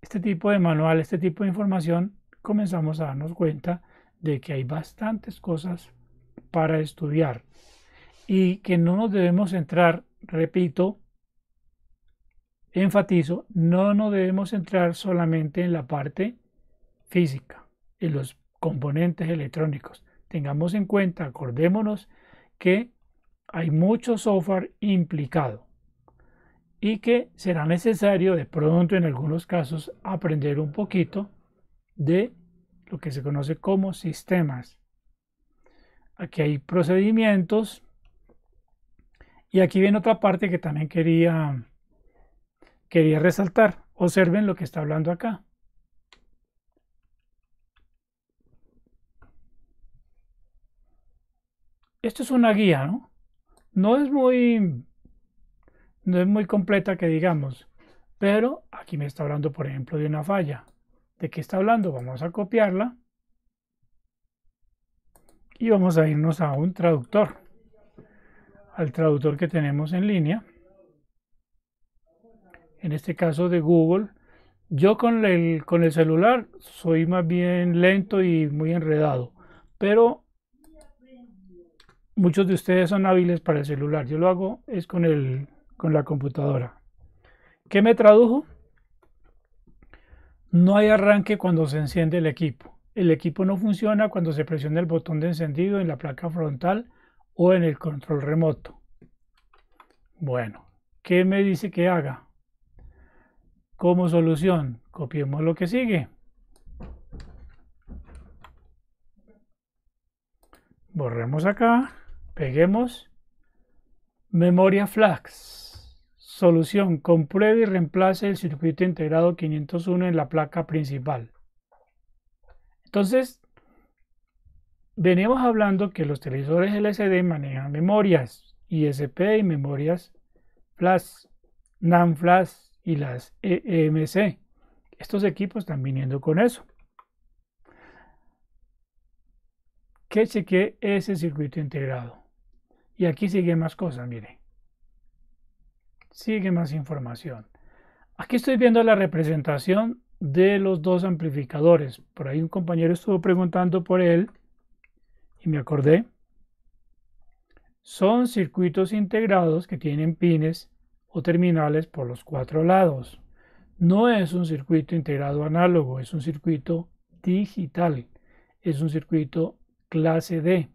este tipo de manual, este tipo de información, comenzamos a darnos cuenta de que hay bastantes cosas para estudiar y que no nos debemos centrar, repito, enfatizo, no nos debemos centrar solamente en la parte física, en los componentes electrónicos. Tengamos en cuenta, acordémonos que hay mucho software implicado y que será necesario de pronto en algunos casos aprender un poquito de lo que se conoce como sistemas. Aquí hay procedimientos y aquí viene otra parte que también quería, quería resaltar. Observen lo que está hablando acá. Esto es una guía, ¿no? No es muy, no es muy completa que digamos, pero aquí me está hablando, por ejemplo, de una falla de qué está hablando, vamos a copiarla y vamos a irnos a un traductor, al traductor que tenemos en línea, en este caso de Google. Yo con el, con el celular soy más bien lento y muy enredado, pero muchos de ustedes son hábiles para el celular. Yo lo hago es con, con la computadora. ¿Qué me tradujo? No hay arranque cuando se enciende el equipo. El equipo no funciona cuando se presiona el botón de encendido en la placa frontal o en el control remoto. Bueno, ¿qué me dice que haga? Como solución, copiemos lo que sigue. Borremos acá, peguemos memoria flags. Solución. Compruebe y reemplace el circuito integrado 501 en la placa principal. Entonces, venimos hablando que los televisores LCD manejan memorias ISP y memorias flash, NAND flash y las EMC. E Estos equipos están viniendo con eso. Que es ese circuito integrado. Y aquí sigue más cosas, miren. Sigue más información. Aquí estoy viendo la representación de los dos amplificadores. Por ahí un compañero estuvo preguntando por él y me acordé. Son circuitos integrados que tienen pines o terminales por los cuatro lados. No es un circuito integrado análogo, es un circuito digital, es un circuito clase D.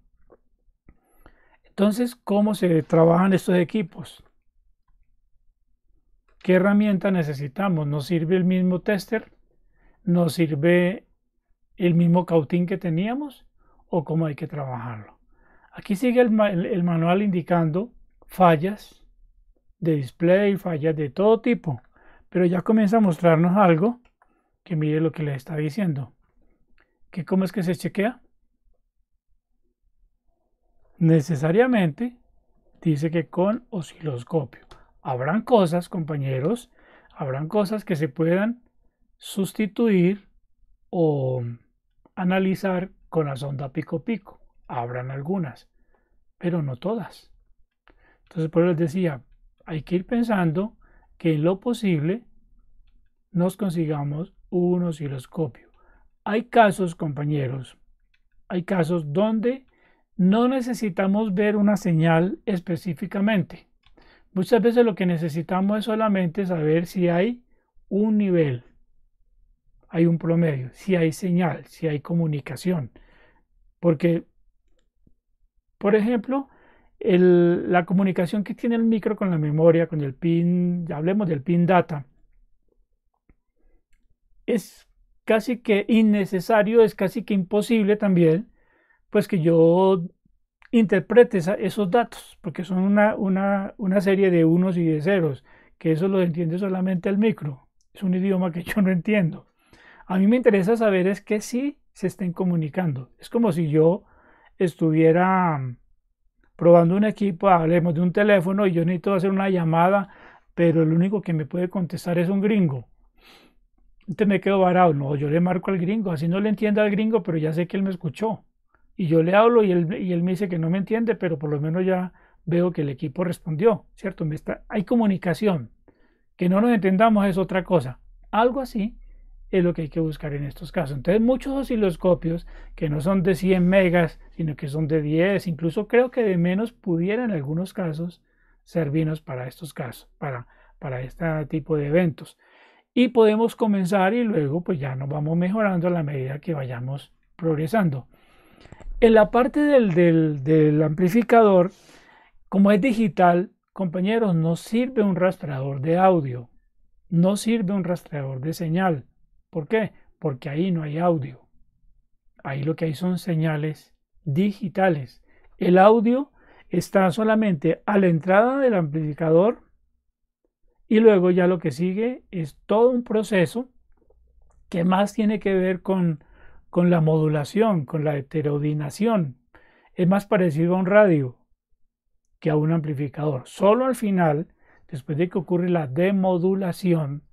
Entonces, ¿cómo se trabajan estos equipos? ¿Qué herramienta necesitamos? ¿Nos sirve el mismo tester? ¿Nos sirve el mismo cautín que teníamos? ¿O cómo hay que trabajarlo? Aquí sigue el, manual indicando fallas de display, fallas de todo tipo. Pero ya comienza a mostrarnos algo que mire lo que le está diciendo. ¿Qué, ¿Cómo es que se chequea? Necesariamente dice que con osciloscopio. Habrán cosas, compañeros, habrán cosas que se puedan sustituir o analizar con la sonda pico pico. Habrán algunas, pero no todas. Entonces, por eso les decía, hay que ir pensando que en lo posible nos consigamos un osciloscopio. Hay casos, compañeros, hay casos donde no necesitamos ver una señal específicamente. Muchas veces lo que necesitamos es solamente saber si hay un nivel, hay un promedio, si hay señal, si hay comunicación. Porque, por ejemplo, la comunicación que tiene el micro con la memoria, con el pin, ya hablemos del pin data, es casi que innecesario, es casi que imposible también, pues que yo interpretes esos datos, porque son una, serie de unos y de ceros, que eso lo entiende solamente el micro. Es un idioma que yo no entiendo. A mí me interesa saber es que sí se estén comunicando. Es como si yo estuviera mm, probando un equipo, hablemos de un teléfono y yo necesito hacer una llamada, pero el único que me puede contestar es un gringo. Entonces me quedo varado. No, yo le marco al gringo, así no le entiendo al gringo, pero ya sé que él me escuchó y yo le hablo y él, me dice que no me entiende, pero por lo menos ya veo que el equipo respondió, ¿cierto? Me está, hay comunicación. Que no nos entendamos es otra cosa. Algo así es lo que hay que buscar en estos casos. Entonces, muchos osciloscopios que no son de 100 megas, sino que son de 10, incluso creo que de menos pudieran en algunos casos servirnos para estos casos, para, para este tipo de eventos. Y podemos comenzar y luego pues ya nos vamos mejorando a la medida que vayamos progresando. En la parte del, amplificador, como es digital, compañeros, no sirve un rastreador de audio, no sirve un rastreador de señal. ¿Por qué? Porque ahí no hay audio. Ahí lo que hay son señales digitales. El audio está solamente a la entrada del amplificador y luego ya lo que sigue es todo un proceso que más tiene que ver con con la modulación, con la heterodinación. Es más parecido a un radio que a un amplificador. Solo al final, después de que ocurre la demodulación,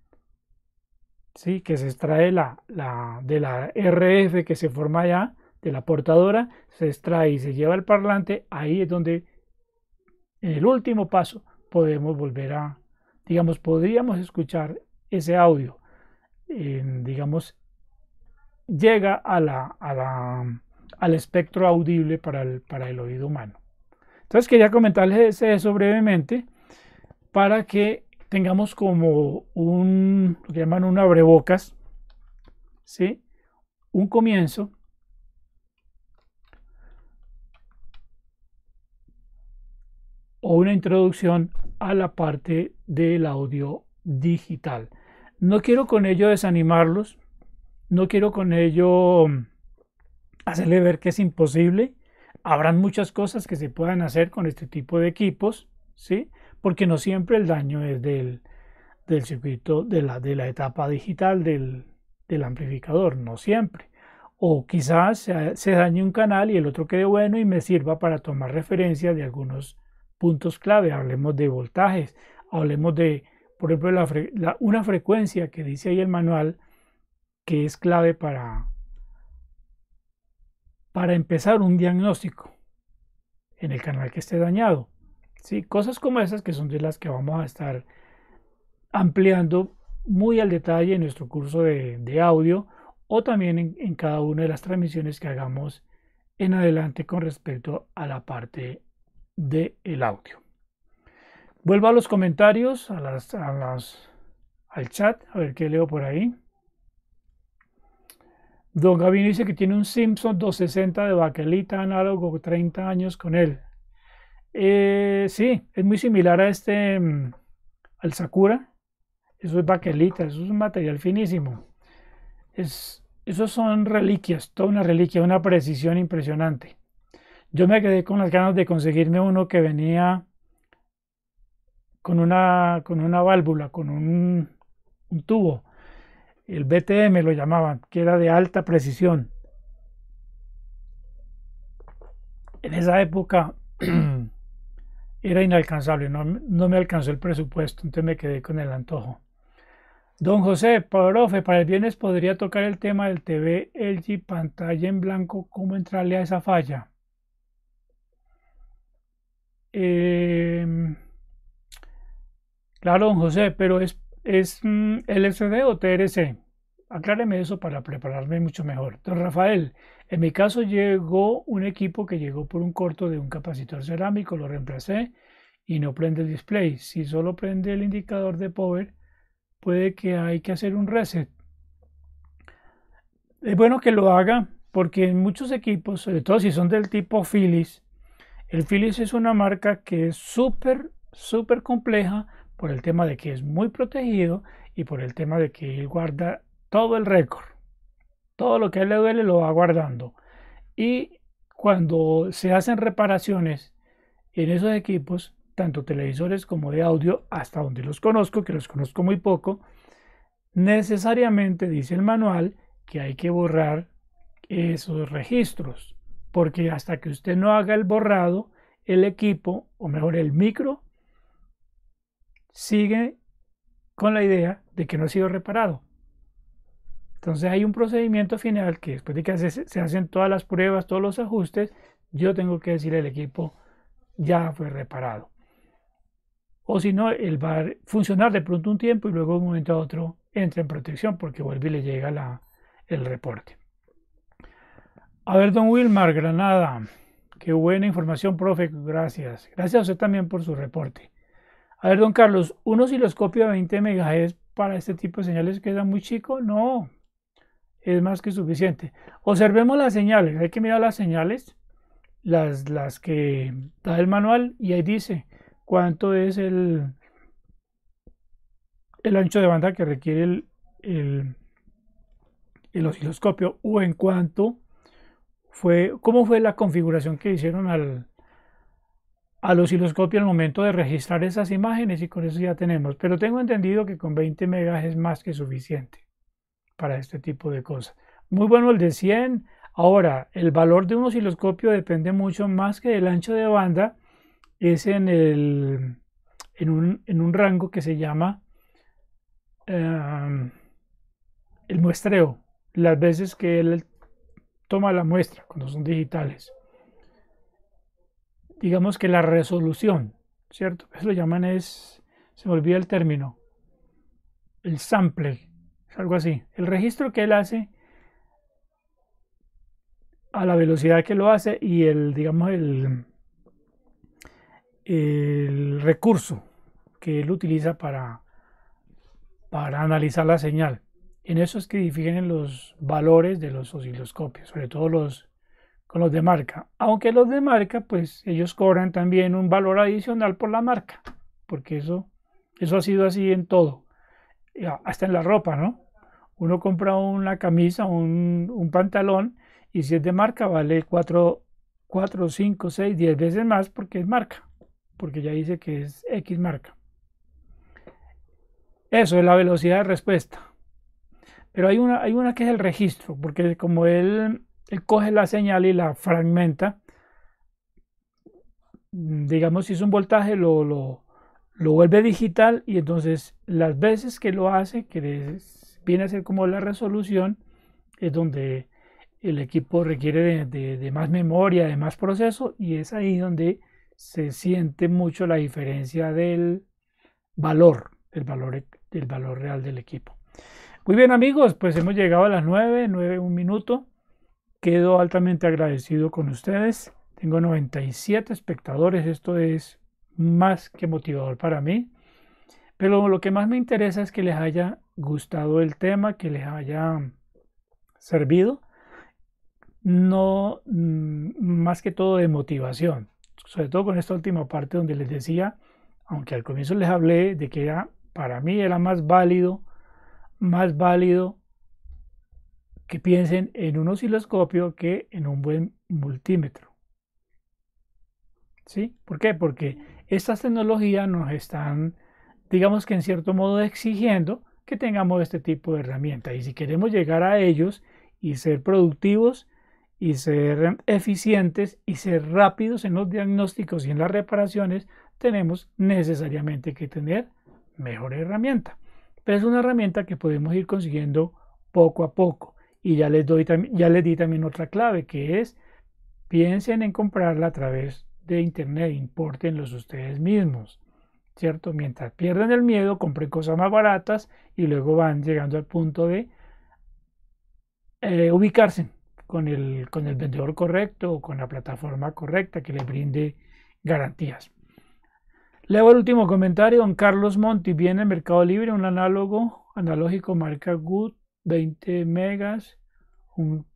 ¿sí? que se extrae la, la, de la RF que se forma allá, de la portadora, se extrae y se lleva al parlante, ahí es donde en el último paso podemos volver a, digamos, podríamos escuchar ese audio, en, digamos, llega a la, al espectro audible para el, oído humano. Entonces quería comentarles eso brevemente para que tengamos como un, lo que llaman un abrebocas, ¿sí? un comienzo o una introducción a la parte del audio digital. No quiero con ello desanimarlos, no quiero con ello mm, hacerle ver que es imposible. Habrán muchas cosas que se puedan hacer con este tipo de equipos, ¿sí? Porque no siempre el daño es del, del circuito, de la, de la etapa digital del, amplificador, no siempre. O quizás se, dañe un canal y el otro quede bueno y me sirva para tomar referencia de algunos puntos clave. Hablemos de voltajes, hablemos de, por ejemplo, una frecuencia que dice ahí el manual que es clave para, para empezar un diagnóstico en el canal que esté dañado. ¿sí? Cosas como esas que son de las que vamos a estar ampliando muy al detalle en nuestro curso de, audio o también en, cada una de las transmisiones que hagamos en adelante con respecto a la parte del audio. Vuelvo a los comentarios, a a al chat, a ver qué leo por ahí. Don Gavino dice que tiene un Simpson 260 de baquelita análogo, 30 años con él. Eh, sí, es muy similar a este, mm, al Sakura. Eso es baquelita, eso es un material finísimo. Es, esos son reliquias, toda una reliquia, una precisión impresionante. Yo me quedé con las ganas de conseguirme uno que venía con una, con una válvula, con un tubo el BTM lo llamaban, que era de alta precisión. En esa época era inalcanzable, no, me alcanzó el presupuesto, entonces me quedé con el antojo. Don José, profe, para el viernes podría tocar el tema del TV LG pantalla en blanco, ¿cómo entrarle a esa falla? Em, claro, don José, pero es ¿Es mm, el LSD o TRC? Acláreme eso para prepararme mucho mejor. Don Rafael, en mi caso llegó un equipo que llegó por un corto de un capacitor cerámico, lo reemplacé y no prende el display. Si solo prende el indicador de power, puede que hay que hacer un reset. Es bueno que lo haga porque en muchos equipos, sobre todo si son del tipo Philips, el Philips es una marca que es súper, súper compleja por el tema de que es muy protegido y por el tema de que él guarda todo el récord. Todo lo que le duele lo va guardando. Y cuando se hacen reparaciones en esos equipos, tanto televisores como de audio, hasta donde los conozco, que los conozco muy poco, necesariamente dice el manual que hay que borrar esos registros, porque hasta que usted no haga el borrado, el equipo, o mejor el micro, sigue con la idea de que no ha sido reparado. Entonces hay un procedimiento final que después de que se, hacen todas las pruebas, todos los ajustes, yo tengo que decir al equipo ya fue reparado. O si no, él va a funcionar de pronto un tiempo y luego de un momento a otro entra en protección porque vuelve y le llega la, el reporte. A ver, don Wilmar, Granada. Qué buena información, profe. Gracias. Gracias a usted también por su reporte. A ver, don Carlos, ¿un osciloscopio de 20 MHz para este tipo de señales queda muy chico? No, es más que suficiente. Observemos las señales, hay que mirar las señales, las, las que da el manual y ahí dice cuánto es el, el ancho de banda que requiere el, el osciloscopio o en cuanto fue, cómo fue la configuración que hicieron al, al osciloscopio al momento de registrar esas imágenes y con eso ya tenemos. Pero tengo entendido que con 20 megas es más que suficiente para este tipo de cosas. Muy bueno el de 100. Ahora, el valor de un osciloscopio depende mucho más que del ancho de banda. Es en, el, en, un, en un rango que se llama em, el muestreo. Las veces que él toma la muestra cuando son digitales digamos que la resolución, ¿cierto? Eso lo llaman es, se me olvida el término, el sample, es algo así. El registro que él hace a la velocidad que lo hace y el, digamos, el, el recurso que él utiliza para, para analizar la señal. En eso es que difieren los valores de los osciloscopios, sobre todo los con los de marca. Aunque los de marca, pues ellos cobran también un valor adicional por la marca, porque eso, eso ha sido así en todo, hasta en la ropa, ¿no? Uno compra una camisa, un, un pantalón, y si es de marca vale 4, 4, 5, 6, 10 veces más porque es marca, porque ya dice que es X marca. Eso es la velocidad de respuesta. Pero hay una, hay una que es el registro, porque como él él coge la señal y la fragmenta. Digamos, si es un voltaje, lo, lo, vuelve digital y entonces las veces que lo hace, que viene a ser como la resolución, es donde el equipo requiere de, más memoria, de más proceso y es ahí donde se siente mucho la diferencia del valor, el valor, del valor real del equipo. Muy bien amigos, pues hemos llegado a las 9, 9, un minuto. Quedo altamente agradecido con ustedes. Tengo 97 espectadores. Esto es más que motivador para mí. Pero lo que más me interesa es que les haya gustado el tema, que les haya servido. No mm, más que todo de motivación. Sobre todo con esta última parte donde les decía, aunque al comienzo les hablé de que era, para mí era más válido, más válido que piensen en un osciloscopio que en un buen multímetro. ¿Sí? ¿Por qué? Porque estas tecnologías nos están, digamos que en cierto modo, exigiendo que tengamos este tipo de herramientas. Y si queremos llegar a ellos y ser productivos y ser eficientes y ser rápidos en los diagnósticos y en las reparaciones, tenemos necesariamente que tener mejor herramienta. Pero es una herramienta que podemos ir consiguiendo poco a poco. Y ya les, doy, ya les di también otra clave que es piensen en comprarla a través de internet, importenlos ustedes mismos, ¿cierto? Mientras pierden el miedo, compren cosas más baratas y luego van llegando al punto de eh, ubicarse con el, con el vendedor correcto o con la plataforma correcta que les brinde garantías. Luego el último comentario, don Carlos Monti, viene en Mercado Libre, un análogo analógico marca Good 20 megas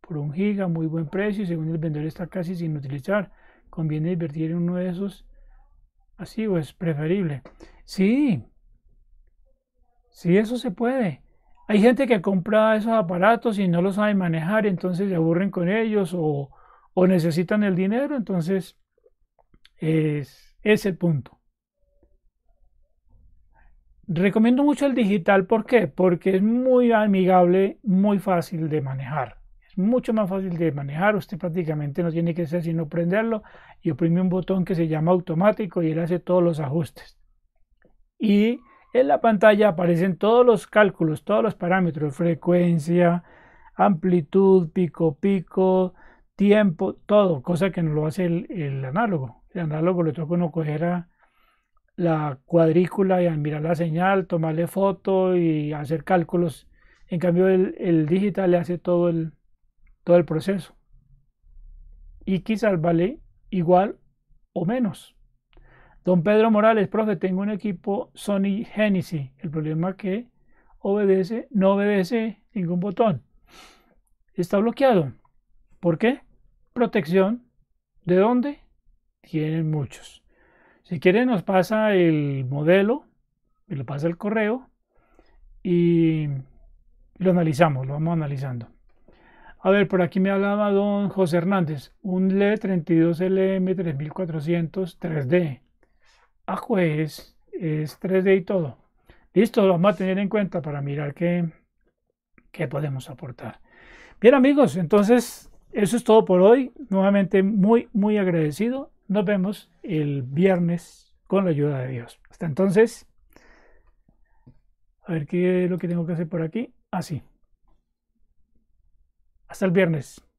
por un giga, muy buen precio. Según el vendedor, está casi sin utilizar. Conviene invertir en uno de esos así o es preferible. Sí, sí, eso se puede. Hay gente que compra esos aparatos y no los sabe manejar, entonces se aburren con ellos o, necesitan el dinero, entonces es, ese punto. Recomiendo mucho el digital, ¿por qué? Porque es muy amigable, muy fácil de manejar. Es mucho más fácil de manejar, usted prácticamente no tiene que hacer sino prenderlo y oprime un botón que se llama automático y él hace todos los ajustes. Y en la pantalla aparecen todos los cálculos, todos los parámetros, frecuencia, amplitud, pico, pico, tiempo, todo, cosa que no lo hace el, el análogo. El análogo le toca uno coger a la cuadrícula y admirar mirar la señal, tomarle foto y hacer cálculos. En cambio, el, digital le hace todo el, todo el proceso. Y quizás vale igual o menos. Don Pedro Morales, profe, tengo un equipo Sony Genesis. El problema es que obedece, no obedece ningún botón. Está bloqueado. ¿Por qué? Protección. ¿De dónde? Tienen muchos. Si quiere nos pasa el modelo, me lo pasa el correo y lo analizamos, lo vamos analizando. A ver, por aquí me hablaba don José Hernández, un LED 32LM3400 3D. Ah, pues es 3D y todo. Listo, lo vamos a tener en cuenta para mirar qué, qué podemos aportar. Bien amigos, entonces eso es todo por hoy. Nuevamente muy, muy agradecido nos vemos el viernes con la ayuda de Dios. Hasta entonces, a ver qué es lo que tengo que hacer por aquí. Así. Ah, Hasta el viernes.